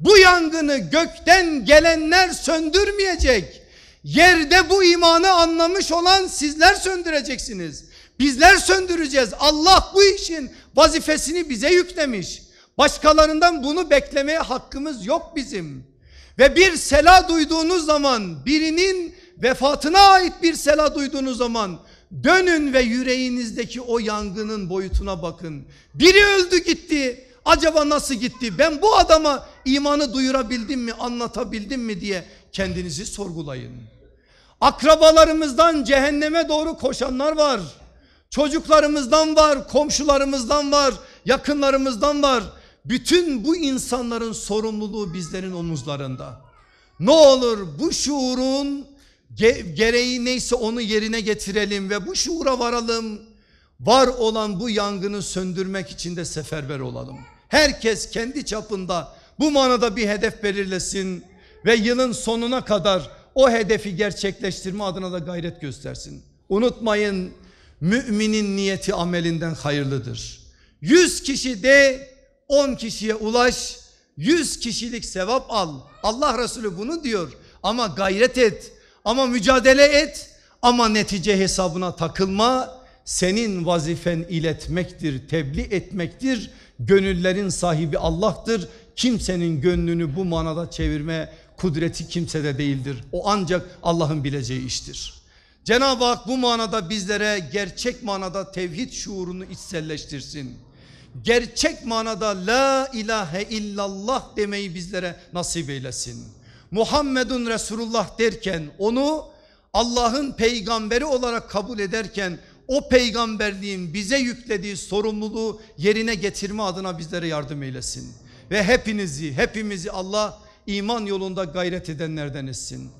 Bu yangını gökten gelenler söndürmeyecek. Yerde bu imanı anlamış olan sizler söndüreceksiniz. Bizler söndüreceğiz. Allah bu işin vazifesini bize yüklemiş. Başkalarından bunu beklemeye hakkımız yok bizim. Ve bir sela duyduğunuz zaman birinin vefatına ait bir sela duyduğunuz zaman dönün ve yüreğinizdeki o yangının boyutuna bakın. Biri öldü gitti acaba nasıl gitti ben bu adama imanı duyurabildim mi anlatabildim mi diye kendinizi sorgulayın. Akrabalarımızdan cehenneme doğru koşanlar var. Çocuklarımızdan var, komşularımızdan var, yakınlarımızdan var. Bütün bu insanların sorumluluğu bizlerin omuzlarında. Ne olur bu şuurun gereği neyse onu yerine getirelim ve bu şuura varalım. Var olan bu yangını söndürmek için de seferber olalım. Herkes kendi çapında bu manada bir hedef belirlesin ve yılın sonuna kadar o hedefi gerçekleştirme adına da gayret göstersin. Unutmayın Müminin niyeti amelinden hayırlıdır. 100 kişi de 10 kişiye ulaş 100 kişilik sevap al. Allah Resulü bunu diyor ama gayret et ama mücadele et ama netice hesabına takılma senin vazifen iletmektir, tebliğ etmektir. Gönüllerin sahibi Allah'tır. Kimsenin gönlünü bu manada çevirme kudreti kimsede değildir. O ancak Allah'ın bileceği iştir. Cenab-ı Hak bu manada bizlere gerçek manada tevhid şuurunu içselleştirsin. Gerçek manada la ilahe illallah demeyi bizlere nasip eylesin. Muhammedun Resulullah derken onu Allah'ın peygamberi olarak kabul ederken o peygamberliğin bize yüklediği sorumluluğu yerine getirme adına bizlere yardım eylesin. Ve hepinizi hepimizi Allah iman yolunda gayret edenlerden etsin.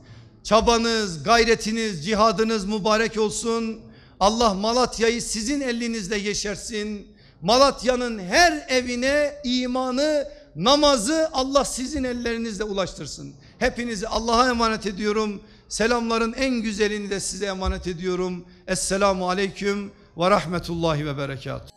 Çabanız, gayretiniz, cihadınız mübarek olsun. Allah Malatya'yı sizin elinizde yeşersin. Malatya'nın her evine imanı, namazı Allah sizin ellerinizle ulaştırsın. Hepinizi Allah'a emanet ediyorum. Selamların en güzelini de size emanet ediyorum. Esselamu aleyküm ve rahmetullahi ve berekatuhu.